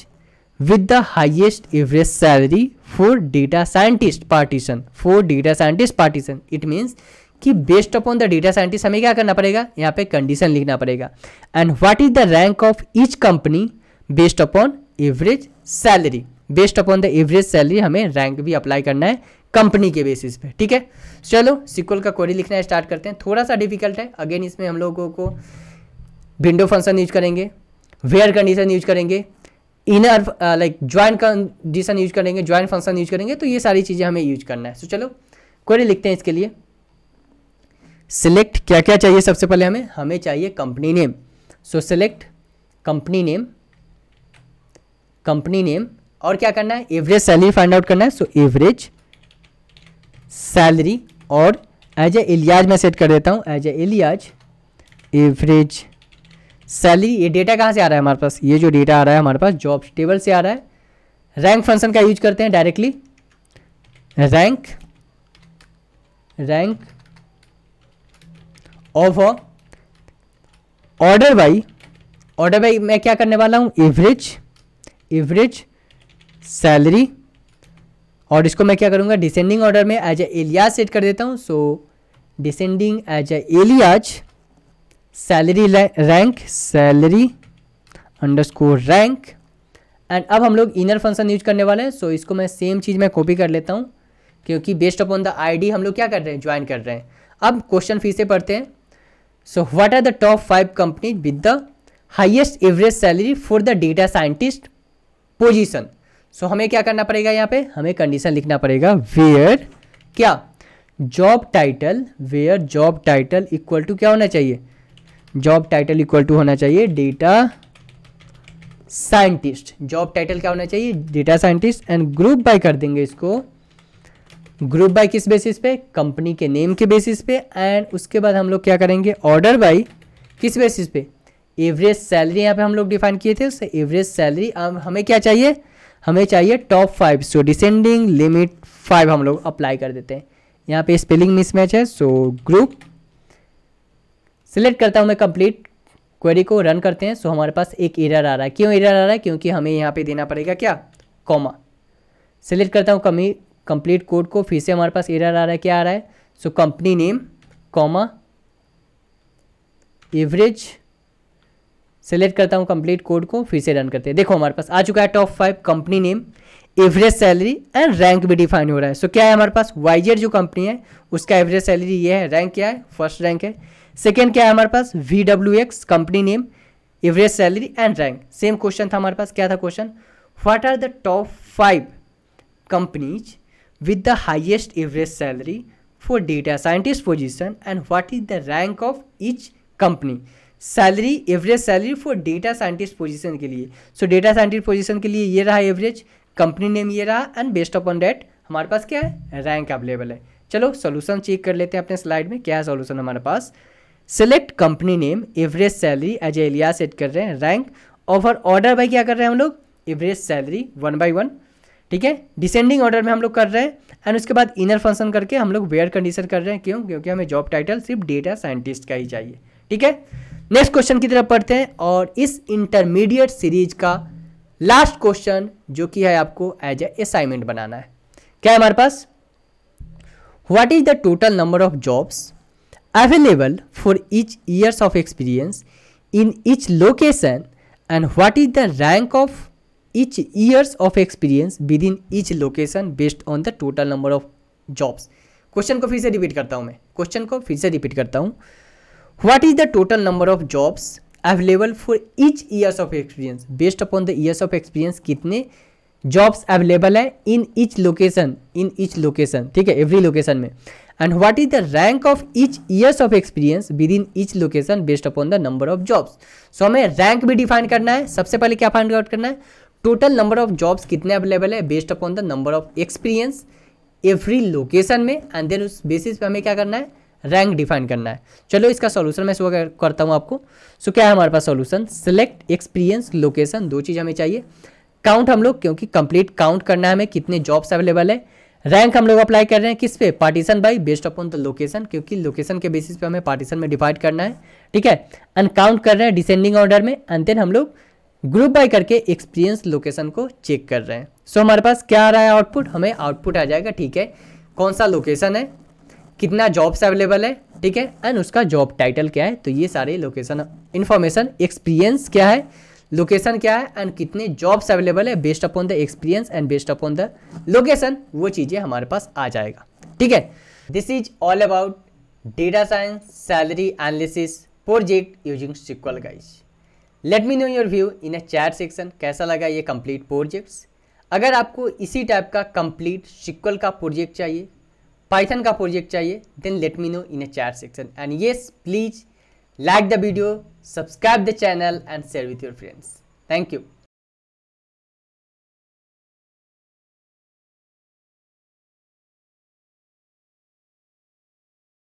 with the highest average salary for data scientist partition for data scientist partition it means कि based upon the data scientist हमें क्या करना पड़ेगा यहाँ पे कंडीशन लिखना पड़ेगा and what is the rank of each company based upon average salary based upon the average salary हमें रैंक भी अप्लाई करना है कंपनी के बेसिस पे ठीक है चलो सिक्वल का क्वेरी लिखना स्टार्ट करते हैं थोड़ा सा डिफिकल्ट है अगेन इसमें हम लोगों को विंडो फंक्शन यूज करेंगे वेयर कंडीशन यूज करेंगे inner like join condition use करेंगे ज्वाइन फंक्शन यूज करेंगे तो ये सारी चीज़ें हमें यूज करना है सो so, चलो क्वेरी लिखते हैं इसके लिए सिलेक्ट क्या क्या चाहिए सबसे पहले हमें हमें चाहिए company name so select company name company name और क्या करना है एवरेज सैलरी फाइंड आउट करना है सो एवरेज सैलरी और एज ए एलियाज मैं सेट कर देता हूँ as a alias average salary ये डेटा कहाँ से आ रहा है हमारे पास ये जो डेटा आ रहा है हमारे पास जॉब टेबल से आ रहा है रैंक फंक्शन का यूज करते हैं directly rank rank of order by order by मैं क्या करने वाला हूँ एवरेज एवरेज सैलरी और इसको मैं क्या करूँगा डिसेंडिंग ऑर्डर में एज ए एलियाज सेट कर देता हूँ so descending as a alias salary rank salary underscore rank and अब हम लोग इनर फंक्शन यूज करने वाले हैं सो so इसको मैं सेम चीज़ में कॉपी कर लेता हूँ क्योंकि बेस्ड अपॉन द आईडी हम लोग क्या कर रहे हैं ज्वाइन कर रहे हैं अब क्वेश्चन फिर से पढ़ते हैं so what are the top five company with the highest average salary for the data scientist position so so, हमें क्या करना पड़ेगा यहाँ पे हमें कंडीशन लिखना पड़ेगा वेयर क्या job title where job title equal to क्या होना चाहिए जॉब टाइटल इक्वल टू होना चाहिए डेटा साइंटिस्ट जॉब टाइटल क्या होना चाहिए data scientist and group by कर देंगे इसको ग्रुप बाय किस बेसिस पे कंपनी के नेम के बेसिस पे एंड उसके बाद हम लोग क्या करेंगे ऑर्डर बाय किस बेसिस पे एवरेज सैलरी यहाँ पे हम लोग डिफाइन किए थे उससे एवरेज सैलरी हमें क्या चाहिए हमें चाहिए top five so descending limit five हम लोग अप्लाई कर देते हैं यहाँ पे स्पेलिंग मिसमैच है सो ग्रुप सिलेक्ट करता हूँ मैं कंप्लीट क्वेरी को रन करते हैं सो हमारे पास एक एरर आ रहा है क्यों एरर आ रहा है क्योंकि हमें यहाँ पे देना पड़ेगा क्या कॉमा सिलेक्ट करता हूँ कमी कंप्लीट कोड को फिर से हमारे पास एरर आ रहा है क्या आ रहा है so company name comma average select करता हूँ कंप्लीट कोड को फिर से रन करते हैं देखो हमारे पास आ चुका है top five company name average salary and rank भी डिफाइन हो रहा है सो so, क्या है हमारे पास वाइजर जो कंपनी है उसका एवरेज सैलरी ये है रैंक क्या है फर्स्ट रैंक है सेकेंड क्या है हमारे पास V W X company name average salary and rank same question था हमारे पास क्या था question what are the top five companies with the highest average salary for data scientist position and what is the rank of each company salary average salary for data scientist position के लिए सो डेटा साइंटिस्ट पोजीशन के लिए ये रहा एवरेज कंपनी नेम ये रहा एंड बेस्ड अपॉन डेट हमारे पास क्या है रैंक अवेलेबल है चलो सोल्यूशन चेक कर लेते हैं अपने स्लाइड में क्या है सोल्यूशन हमारे पास select company name average salary as alias set कर रहे हैं रैंक ऑफर ऑर्डर बाई क्या कर रहे हैं हम लोग average salary one by one ठीक है डिसेंडिंग ऑर्डर में हम लोग कर रहे हैं एंड उसके बाद इनर फंक्शन करके हम लोग वेयर कंडीशन कर रहे हैं क्यों क्योंकि हमें जॉब टाइटल सिर्फ डेटा साइंटिस्ट का ही चाहिए ठीक है नेक्स्ट क्वेश्चन की तरफ पढ़ते हैं और इस इंटरमीडिएट सीरीज का लास्ट क्वेश्चन जो कि है आपको एज ए असाइनमेंट बनाना है क्या है हमारे पास what is the total number of jobs available for each years of experience in each location and what is the rank of each years of experience within each location based on the total number of jobs question को फिर से रिपीट करता हूँ मैं क्वेश्चन को फिर से रिपीट करता हूँ what is the total number of jobs available for each years of experience based upon the years of experience कितने जॉब्स अवेलेबल है in each location in each location ठीक है एवरी लोकेशन में and what is the rank of each years of experience within each location based upon the number of jobs so हमें रैंक भी डिफाइन करना है सबसे पहले क्या फाइंड आउट करना है टोटल नंबर ऑफ जॉब्स कितने अवेलेबल है based upon the number of experience every location में एंड देन उस बेसिस पे हमें क्या करना है रैंक डिफाइन करना है चलो इसका सॉल्यूशन मैं शो करता हूँ आपको सो क्या है हमारे पास सॉल्यूशन सिलेक्ट एक्सपीरियंस लोकेशन दो चीज़ हमें चाहिए काउंट हम लोग क्योंकि कंप्लीट काउंट करना है हमें कितने जॉब्स अवेलेबल है रैंक हम लोग अप्लाई कर रहे हैं किस पे partition by based upon the location क्योंकि लोकेशन के बेसिस पे हमें पार्टीशन में डिवाइड करना है ठीक है एंड काउंट कर रहे हैं डिसेंडिंग ऑर्डर में एंड देन हम लोग ग्रुप बाई करके एक्सपीरियंस लोकेशन को चेक कर रहे हैं सो so, हमारे पास क्या आ रहा है आउटपुट हमें आउटपुट आ जाएगा ठीक है कौन सा लोकेशन है कितना जॉब्स अवेलेबल है ठीक है एंड उसका जॉब टाइटल क्या है तो ये सारे लोकेशन इन्फॉर्मेशन एक्सपीरियंस क्या है लोकेशन क्या है एंड कितने जॉब्स अवेलेबल है based upon the experience and based upon the location वो चीज़ें हमारे पास आ जाएगा ठीक है this is all about data science salary analysis project using SQL guys let me know your view in a chat section कैसा लगा ये कंप्लीट प्रोजेक्ट्स अगर आपको इसी टाइप का कंप्लीट सिक्वल का प्रोजेक्ट चाहिए पाइथन का प्रोजेक्ट चाहिए then let me know in a chat section and yes please like the video subscribe the channel and share with your friends thank you